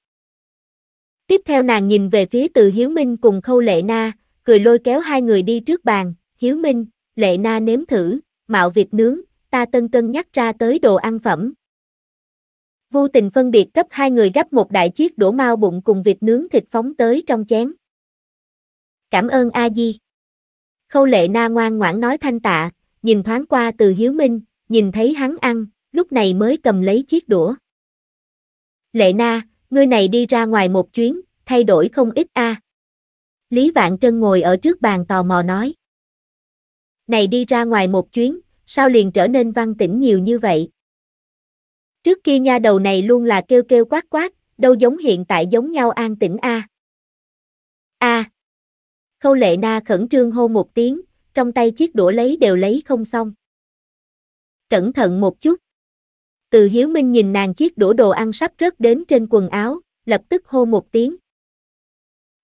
Tiếp theo nàng nhìn về phía từ Hiếu Minh cùng Khâu Lệ Na, cười lôi kéo hai người đi trước bàn. Hiếu Minh, Lệ Na nếm thử, mạo vịt nướng, ta tân cân nhắc ra tới đồ ăn phẩm, Vô tình phân biệt cấp hai người gấp một đại chiếc đổ mau bụng cùng vịt nướng thịt phóng tới trong chén. Cảm ơn A-di. Khâu lệ na ngoan ngoãn nói thanh tạ, nhìn thoáng qua từ Hiếu Minh, nhìn thấy hắn ăn, lúc này mới cầm lấy chiếc đũa. Lệ na, ngươi này đi ra ngoài một chuyến, thay đổi không ít a. Lý Vạn Trân ngồi ở trước bàn tò mò nói. Này đi ra ngoài một chuyến, sao liền trở nên văn tĩnh nhiều như vậy? Trước kia nha đầu này luôn là kêu kêu quát quát, đâu giống hiện tại giống nhau an tĩnh a. A. Khâu lệ na khẩn trương hô một tiếng, trong tay chiếc đũa lấy đều lấy không xong. Cẩn thận một chút. Từ Hiếu Minh nhìn nàng chiếc đũa đồ ăn sắp rớt đến trên quần áo, lập tức hô một tiếng.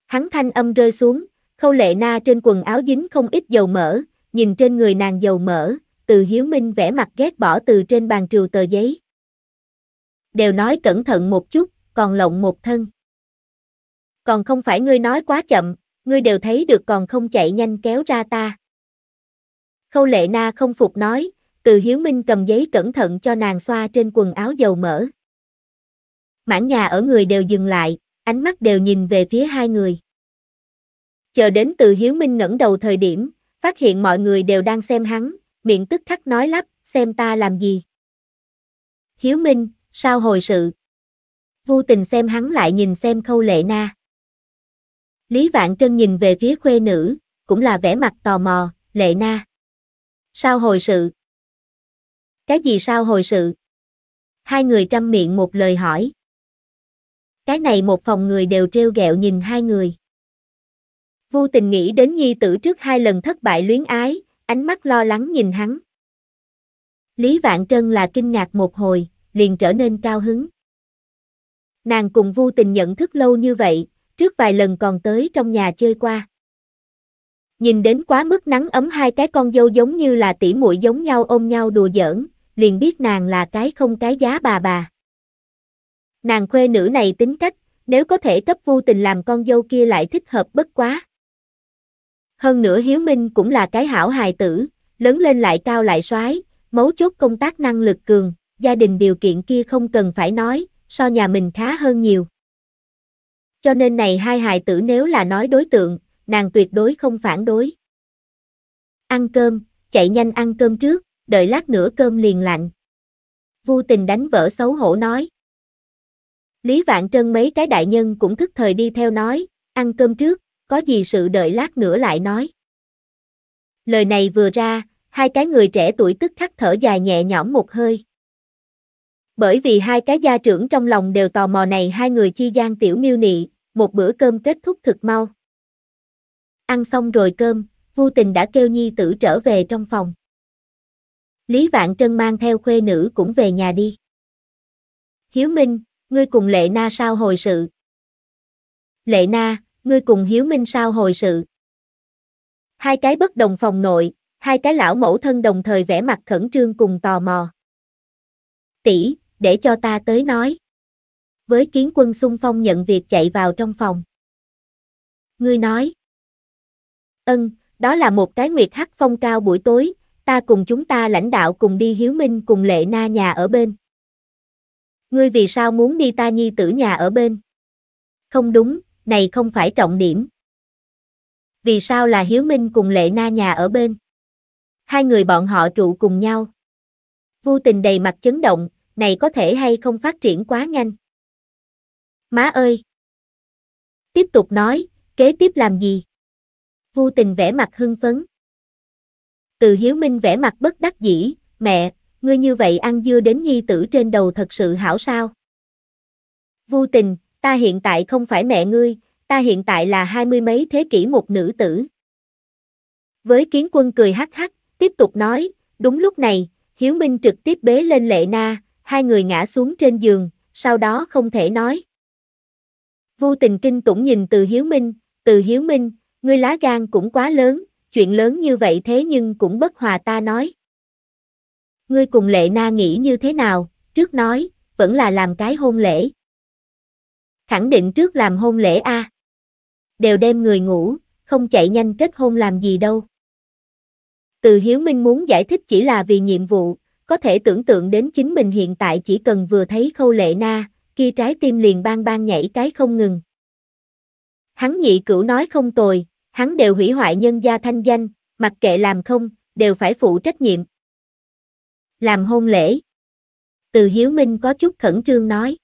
Hắn thanh âm rơi xuống, khâu lệ na trên quần áo dính không ít dầu mỡ, nhìn trên người nàng dầu mỡ, từ Hiếu Minh vẽ mặt ghét bỏ từ trên bàn trừ tờ giấy đều nói cẩn thận một chút, còn lộng một thân. Còn không phải ngươi nói quá chậm, ngươi đều thấy được còn không chạy nhanh kéo ra ta. Khâu lệ na không phục nói, từ hiếu minh cầm giấy cẩn thận cho nàng xoa trên quần áo dầu mỡ. Mãn nhà ở người đều dừng lại, ánh mắt đều nhìn về phía hai người. Chờ đến từ hiếu minh ngẩng đầu thời điểm, phát hiện mọi người đều đang xem hắn, miệng tức khắc nói lắp, xem ta làm gì. Hiếu Minh, sao hồi sự. Vô tình xem hắn lại nhìn xem khâu lệ na. Lý Vạn Trân nhìn về phía khuê nữ, cũng là vẻ mặt tò mò, lệ na. Sao hồi sự? Cái gì sao hồi sự? Hai người trăm miệng một lời hỏi. Cái này một phòng người đều treo gẹo nhìn hai người. Vô tình nghĩ đến nhi tử trước hai lần thất bại luyến ái, ánh mắt lo lắng nhìn hắn. Lý Vạn Trân là kinh ngạc một hồi, liền trở nên cao hứng. Nàng cùng Vu Tình nhận thức lâu như vậy, trước vài lần còn tới trong nhà chơi qua. Nhìn đến quá mức nắng ấm hai cái con dâu giống như là tỉ muội giống nhau ôm nhau đùa giỡn, liền biết nàng là cái không cái giá bà bà. Nàng khuê nữ này tính cách, nếu có thể cấp Vu Tình làm con dâu kia lại thích hợp bất quá. Hơn nữa Hiếu Minh cũng là cái hảo hài tử, lớn lên lại cao lại soái, mấu chốt công tác năng lực cường gia đình điều kiện kia không cần phải nói, so nhà mình khá hơn nhiều. Cho nên này hai hài tử nếu là nói đối tượng, nàng tuyệt đối không phản đối. Ăn cơm, chạy nhanh ăn cơm trước, đợi lát nữa cơm liền lạnh. Vu tình đánh vỡ xấu hổ nói. Lý Vạn Trân mấy cái đại nhân cũng thức thời đi theo nói, ăn cơm trước, có gì sự đợi lát nữa lại nói. Lời này vừa ra, hai cái người trẻ tuổi tức khắc thở dài nhẹ nhõm một hơi bởi vì hai cái gia trưởng trong lòng đều tò mò này hai người chi gian tiểu miêu nị, một bữa cơm kết thúc thực mau. Ăn xong rồi cơm, vô tình đã kêu nhi tử trở về trong phòng. Lý Vạn Trân mang theo khuê nữ cũng về nhà đi. Hiếu Minh, ngươi cùng Lệ Na sao hồi sự? Lệ Na, ngươi cùng Hiếu Minh sao hồi sự? Hai cái bất đồng phòng nội, hai cái lão mẫu thân đồng thời vẽ mặt khẩn trương cùng tò mò. Tỷ, để cho ta tới nói. Với kiến quân xung phong nhận việc chạy vào trong phòng. Ngươi nói. Ân, đó là một cái nguyệt hắc phong cao buổi tối, ta cùng chúng ta lãnh đạo cùng đi hiếu minh cùng lệ na nhà ở bên. Ngươi vì sao muốn đi ta nhi tử nhà ở bên? Không đúng, này không phải trọng điểm. Vì sao là hiếu minh cùng lệ na nhà ở bên? Hai người bọn họ trụ cùng nhau. Vô tình đầy mặt chấn động, này có thể hay không phát triển quá nhanh. Má ơi! Tiếp tục nói, kế tiếp làm gì? Vu tình vẽ mặt hưng phấn. Từ Hiếu Minh vẽ mặt bất đắc dĩ, mẹ, ngươi như vậy ăn dưa đến nhi tử trên đầu thật sự hảo sao? Vu tình, ta hiện tại không phải mẹ ngươi, ta hiện tại là hai mươi mấy thế kỷ một nữ tử. Với kiến quân cười hắc hắc, tiếp tục nói, đúng lúc này, Hiếu Minh trực tiếp bế lên Lệ Na, hai người ngã xuống trên giường, sau đó không thể nói. Vu tình kinh cũng nhìn từ Hiếu Minh, từ Hiếu Minh, ngươi lá gan cũng quá lớn, chuyện lớn như vậy thế nhưng cũng bất hòa ta nói. Ngươi cùng lệ na nghĩ như thế nào, trước nói, vẫn là làm cái hôn lễ. Khẳng định trước làm hôn lễ a. À. Đều đem người ngủ, không chạy nhanh kết hôn làm gì đâu. Từ Hiếu Minh muốn giải thích chỉ là vì nhiệm vụ, có thể tưởng tượng đến chính mình hiện tại chỉ cần vừa thấy khâu lệ na, kia trái tim liền bang bang nhảy cái không ngừng. Hắn nhị cửu nói không tồi, hắn đều hủy hoại nhân gia thanh danh, mặc kệ làm không, đều phải phụ trách nhiệm. Làm hôn lễ. Từ Hiếu Minh có chút khẩn trương nói.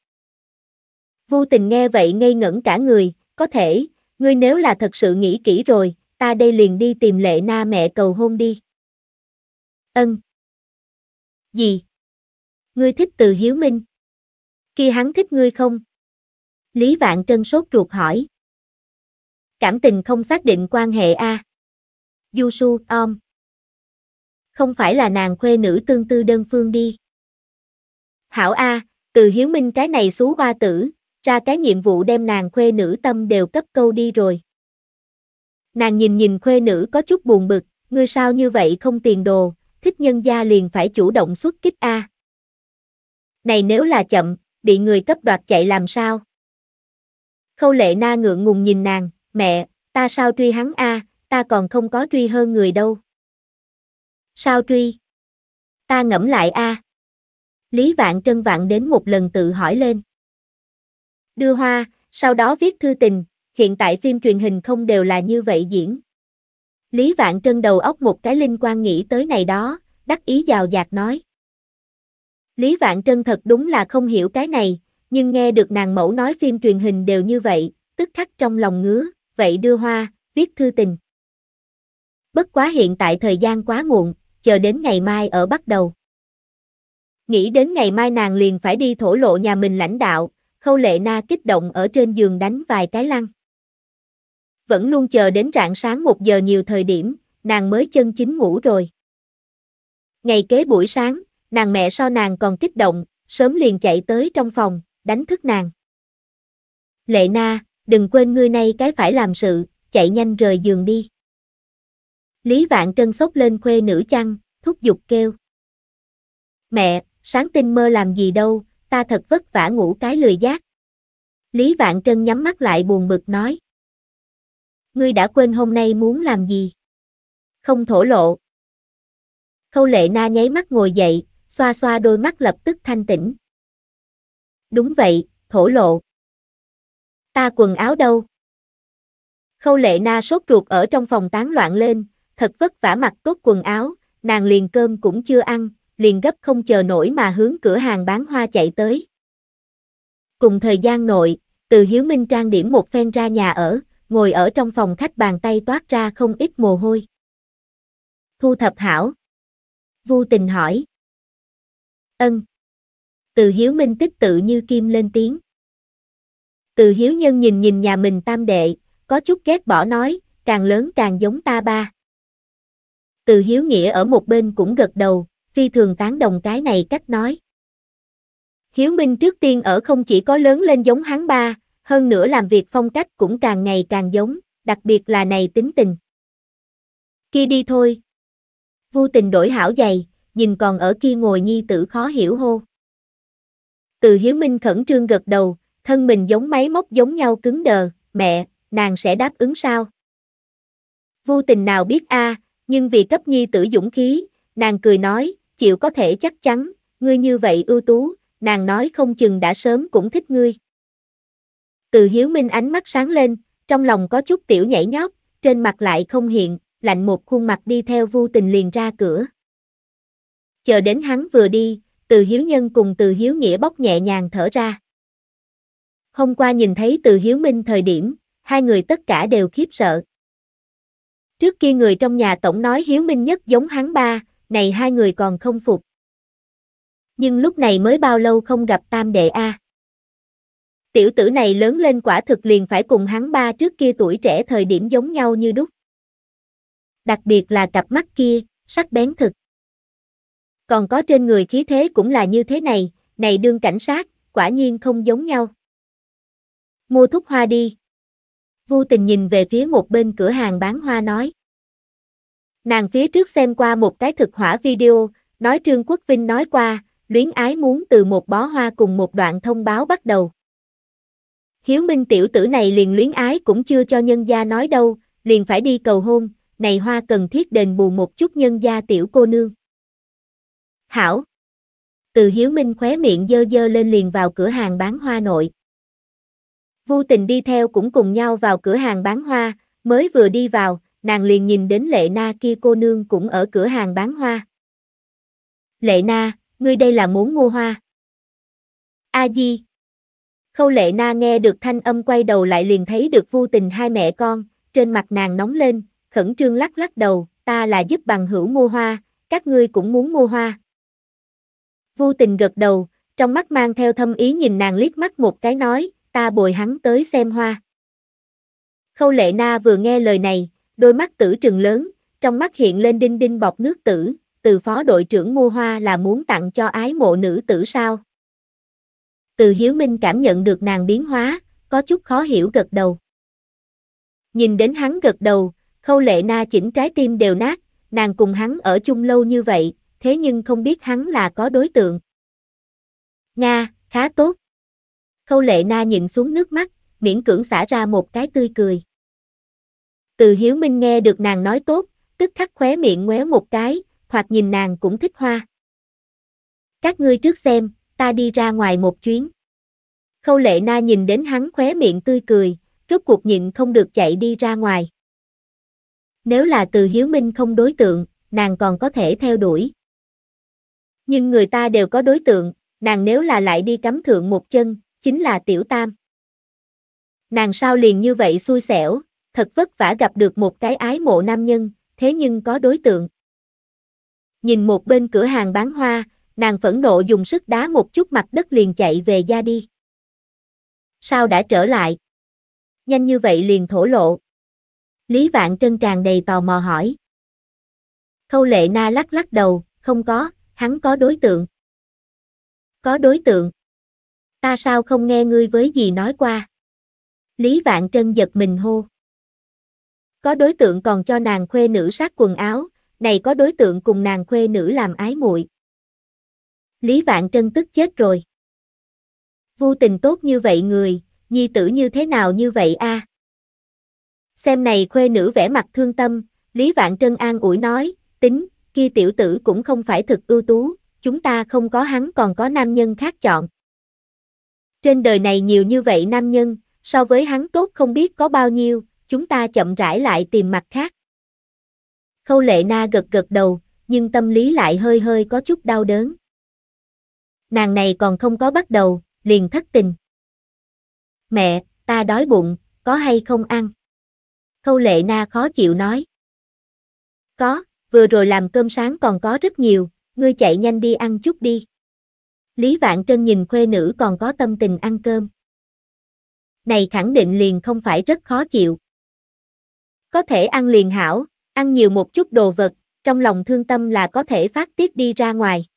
Vô tình nghe vậy ngây ngẩn cả người, có thể, ngươi nếu là thật sự nghĩ kỹ rồi, ta đây liền đi tìm lệ na mẹ cầu hôn đi. Ân, gì? Ngươi thích từ Hiếu Minh? Kia hắn thích ngươi không? Lý Vạn Trân sốt ruột hỏi. Cảm tình không xác định quan hệ a. À? Du Su, om. Không phải là nàng khuê nữ tương tư đơn phương đi. Hảo a, từ Hiếu Minh cái này xú ba tử, ra cái nhiệm vụ đem nàng khuê nữ tâm đều cấp câu đi rồi. Nàng nhìn nhìn khuê nữ có chút buồn bực, ngươi sao như vậy không tiền đồ, thích nhân gia liền phải chủ động xuất kích A. Này nếu là chậm, bị người cấp đoạt chạy làm sao? Khâu lệ na ngượng ngùng nhìn nàng, mẹ, ta sao truy hắn A, ta còn không có truy hơn người đâu. Sao truy? Ta ngẫm lại A. Lý vạn trân vạn đến một lần tự hỏi lên. Đưa hoa, sau đó viết thư tình, hiện tại phim truyền hình không đều là như vậy diễn. Lý Vạn Trân đầu óc một cái linh quan nghĩ tới này đó, đắc ý giàu dạt nói. Lý Vạn Trân thật đúng là không hiểu cái này, nhưng nghe được nàng mẫu nói phim truyền hình đều như vậy, tức khắc trong lòng ngứa, vậy đưa hoa, viết thư tình. Bất quá hiện tại thời gian quá muộn, chờ đến ngày mai ở bắt đầu. Nghĩ đến ngày mai nàng liền phải đi thổ lộ nhà mình lãnh đạo, khâu lệ na kích động ở trên giường đánh vài cái lăn vẫn luôn chờ đến rạng sáng một giờ nhiều thời điểm, nàng mới chân chính ngủ rồi. Ngày kế buổi sáng, nàng mẹ so nàng còn kích động, sớm liền chạy tới trong phòng, đánh thức nàng. Lệ na, đừng quên ngươi nay cái phải làm sự, chạy nhanh rời giường đi. Lý Vạn Trân sốc lên khuê nữ chăn, thúc giục kêu. Mẹ, sáng tinh mơ làm gì đâu, ta thật vất vả ngủ cái lười giác. Lý Vạn Trân nhắm mắt lại buồn bực nói ngươi đã quên hôm nay muốn làm gì? Không thổ lộ. Khâu lệ na nháy mắt ngồi dậy, xoa xoa đôi mắt lập tức thanh tĩnh. Đúng vậy, thổ lộ. Ta quần áo đâu? Khâu lệ na sốt ruột ở trong phòng tán loạn lên, thật vất vả mặc tốt quần áo, nàng liền cơm cũng chưa ăn, liền gấp không chờ nổi mà hướng cửa hàng bán hoa chạy tới. Cùng thời gian nội, từ Hiếu Minh trang điểm một phen ra nhà ở, ngồi ở trong phòng khách bàn tay toát ra không ít mồ hôi. Thu thập hảo. Vu tình hỏi. Ân. Từ hiếu minh tích tự như kim lên tiếng. Từ hiếu nhân nhìn nhìn nhà mình tam đệ, có chút ghét bỏ nói, càng lớn càng giống ta ba. Từ hiếu nghĩa ở một bên cũng gật đầu, phi thường tán đồng cái này cách nói. Hiếu Minh trước tiên ở không chỉ có lớn lên giống hắn ba, hơn nữa làm việc phong cách cũng càng ngày càng giống, đặc biệt là này tính tình. Kia đi thôi. vu tình đổi hảo giày, nhìn còn ở kia ngồi nhi tử khó hiểu hô. Từ Hiếu Minh khẩn trương gật đầu, thân mình giống máy móc giống nhau cứng đờ, mẹ, nàng sẽ đáp ứng sao? vu tình nào biết a, nhưng vì cấp nhi tử dũng khí, nàng cười nói, chịu có thể chắc chắn, ngươi như vậy ưu tú, nàng nói không chừng đã sớm cũng thích ngươi. Từ Hiếu Minh ánh mắt sáng lên, trong lòng có chút tiểu nhảy nhót, trên mặt lại không hiện, lạnh một khuôn mặt đi theo Vu Tình liền ra cửa. Chờ đến hắn vừa đi, Từ Hiếu Nhân cùng Từ Hiếu Nghĩa bốc nhẹ nhàng thở ra. Hôm qua nhìn thấy Từ Hiếu Minh thời điểm, hai người tất cả đều khiếp sợ. Trước kia người trong nhà tổng nói Hiếu Minh nhất giống hắn ba, này hai người còn không phục. Nhưng lúc này mới bao lâu không gặp Tam Đệ A. Tiểu tử này lớn lên quả thực liền phải cùng hắn ba trước kia tuổi trẻ thời điểm giống nhau như đúc. Đặc biệt là cặp mắt kia, sắc bén thực. Còn có trên người khí thế cũng là như thế này, này đương cảnh sát, quả nhiên không giống nhau. Mua thúc hoa đi. Vô tình nhìn về phía một bên cửa hàng bán hoa nói. Nàng phía trước xem qua một cái thực hỏa video, nói Trương Quốc Vinh nói qua, luyến ái muốn từ một bó hoa cùng một đoạn thông báo bắt đầu. Hiếu Minh tiểu tử này liền luyến ái cũng chưa cho nhân gia nói đâu, liền phải đi cầu hôn, này hoa cần thiết đền bù một chút nhân gia tiểu cô nương. Hảo! Từ Hiếu Minh khóe miệng dơ dơ lên liền vào cửa hàng bán hoa nội. Vu tình đi theo cũng cùng nhau vào cửa hàng bán hoa, mới vừa đi vào, nàng liền nhìn đến lệ na kia cô nương cũng ở cửa hàng bán hoa. Lệ na, ngươi đây là muốn mua hoa. A Di, Khâu lệ na nghe được thanh âm quay đầu lại liền thấy được vô tình hai mẹ con, trên mặt nàng nóng lên, khẩn trương lắc lắc đầu, ta là giúp bằng hữu mua hoa, các ngươi cũng muốn mua hoa. Vô tình gật đầu, trong mắt mang theo thâm ý nhìn nàng liếc mắt một cái nói, ta bồi hắn tới xem hoa. Khâu lệ na vừa nghe lời này, đôi mắt tử trừng lớn, trong mắt hiện lên đinh đinh bọc nước tử, từ phó đội trưởng mua hoa là muốn tặng cho ái mộ nữ tử sao? Từ Hiếu Minh cảm nhận được nàng biến hóa, có chút khó hiểu gật đầu. Nhìn đến hắn gật đầu, khâu lệ na chỉnh trái tim đều nát, nàng cùng hắn ở chung lâu như vậy, thế nhưng không biết hắn là có đối tượng. Nga, khá tốt. Khâu lệ na nhìn xuống nước mắt, miễn cưỡng xả ra một cái tươi cười. Từ Hiếu Minh nghe được nàng nói tốt, tức khắc khóe miệng ngoéo một cái, hoặc nhìn nàng cũng thích hoa. Các ngươi trước xem, ta đi ra ngoài một chuyến. Khâu lệ na nhìn đến hắn khóe miệng tươi cười, rốt cuộc nhịn không được chạy đi ra ngoài. Nếu là từ hiếu minh không đối tượng, nàng còn có thể theo đuổi. Nhưng người ta đều có đối tượng, nàng nếu là lại đi cắm thượng một chân, chính là tiểu tam. Nàng sao liền như vậy xui xẻo, thật vất vả gặp được một cái ái mộ nam nhân, thế nhưng có đối tượng. Nhìn một bên cửa hàng bán hoa, nàng phẫn nộ dùng sức đá một chút mặt đất liền chạy về ra đi. Sao đã trở lại? Nhanh như vậy liền thổ lộ. Lý Vạn Trân tràn đầy tò mò hỏi. Khâu lệ na lắc lắc đầu, không có, hắn có đối tượng. Có đối tượng. Ta sao không nghe ngươi với gì nói qua? Lý Vạn Trân giật mình hô. Có đối tượng còn cho nàng khuê nữ sát quần áo, này có đối tượng cùng nàng khuê nữ làm ái muội. Lý Vạn Trân tức chết rồi. Vô tình tốt như vậy người, nhi tử như thế nào như vậy a? Xem này khuê nữ vẻ mặt thương tâm, Lý Vạn Trân an ủi nói, tính, kia tiểu tử cũng không phải thực ưu tú, chúng ta không có hắn còn có nam nhân khác chọn. Trên đời này nhiều như vậy nam nhân, so với hắn tốt không biết có bao nhiêu, chúng ta chậm rãi lại tìm mặt khác. Khâu lệ na gật gật đầu, nhưng tâm lý lại hơi hơi có chút đau đớn nàng này còn không có bắt đầu, liền thất tình. Mẹ, ta đói bụng, có hay không ăn? Khâu lệ na khó chịu nói. Có, vừa rồi làm cơm sáng còn có rất nhiều, ngươi chạy nhanh đi ăn chút đi. Lý Vạn Trân nhìn khuê nữ còn có tâm tình ăn cơm. Này khẳng định liền không phải rất khó chịu. Có thể ăn liền hảo, ăn nhiều một chút đồ vật, trong lòng thương tâm là có thể phát tiết đi ra ngoài.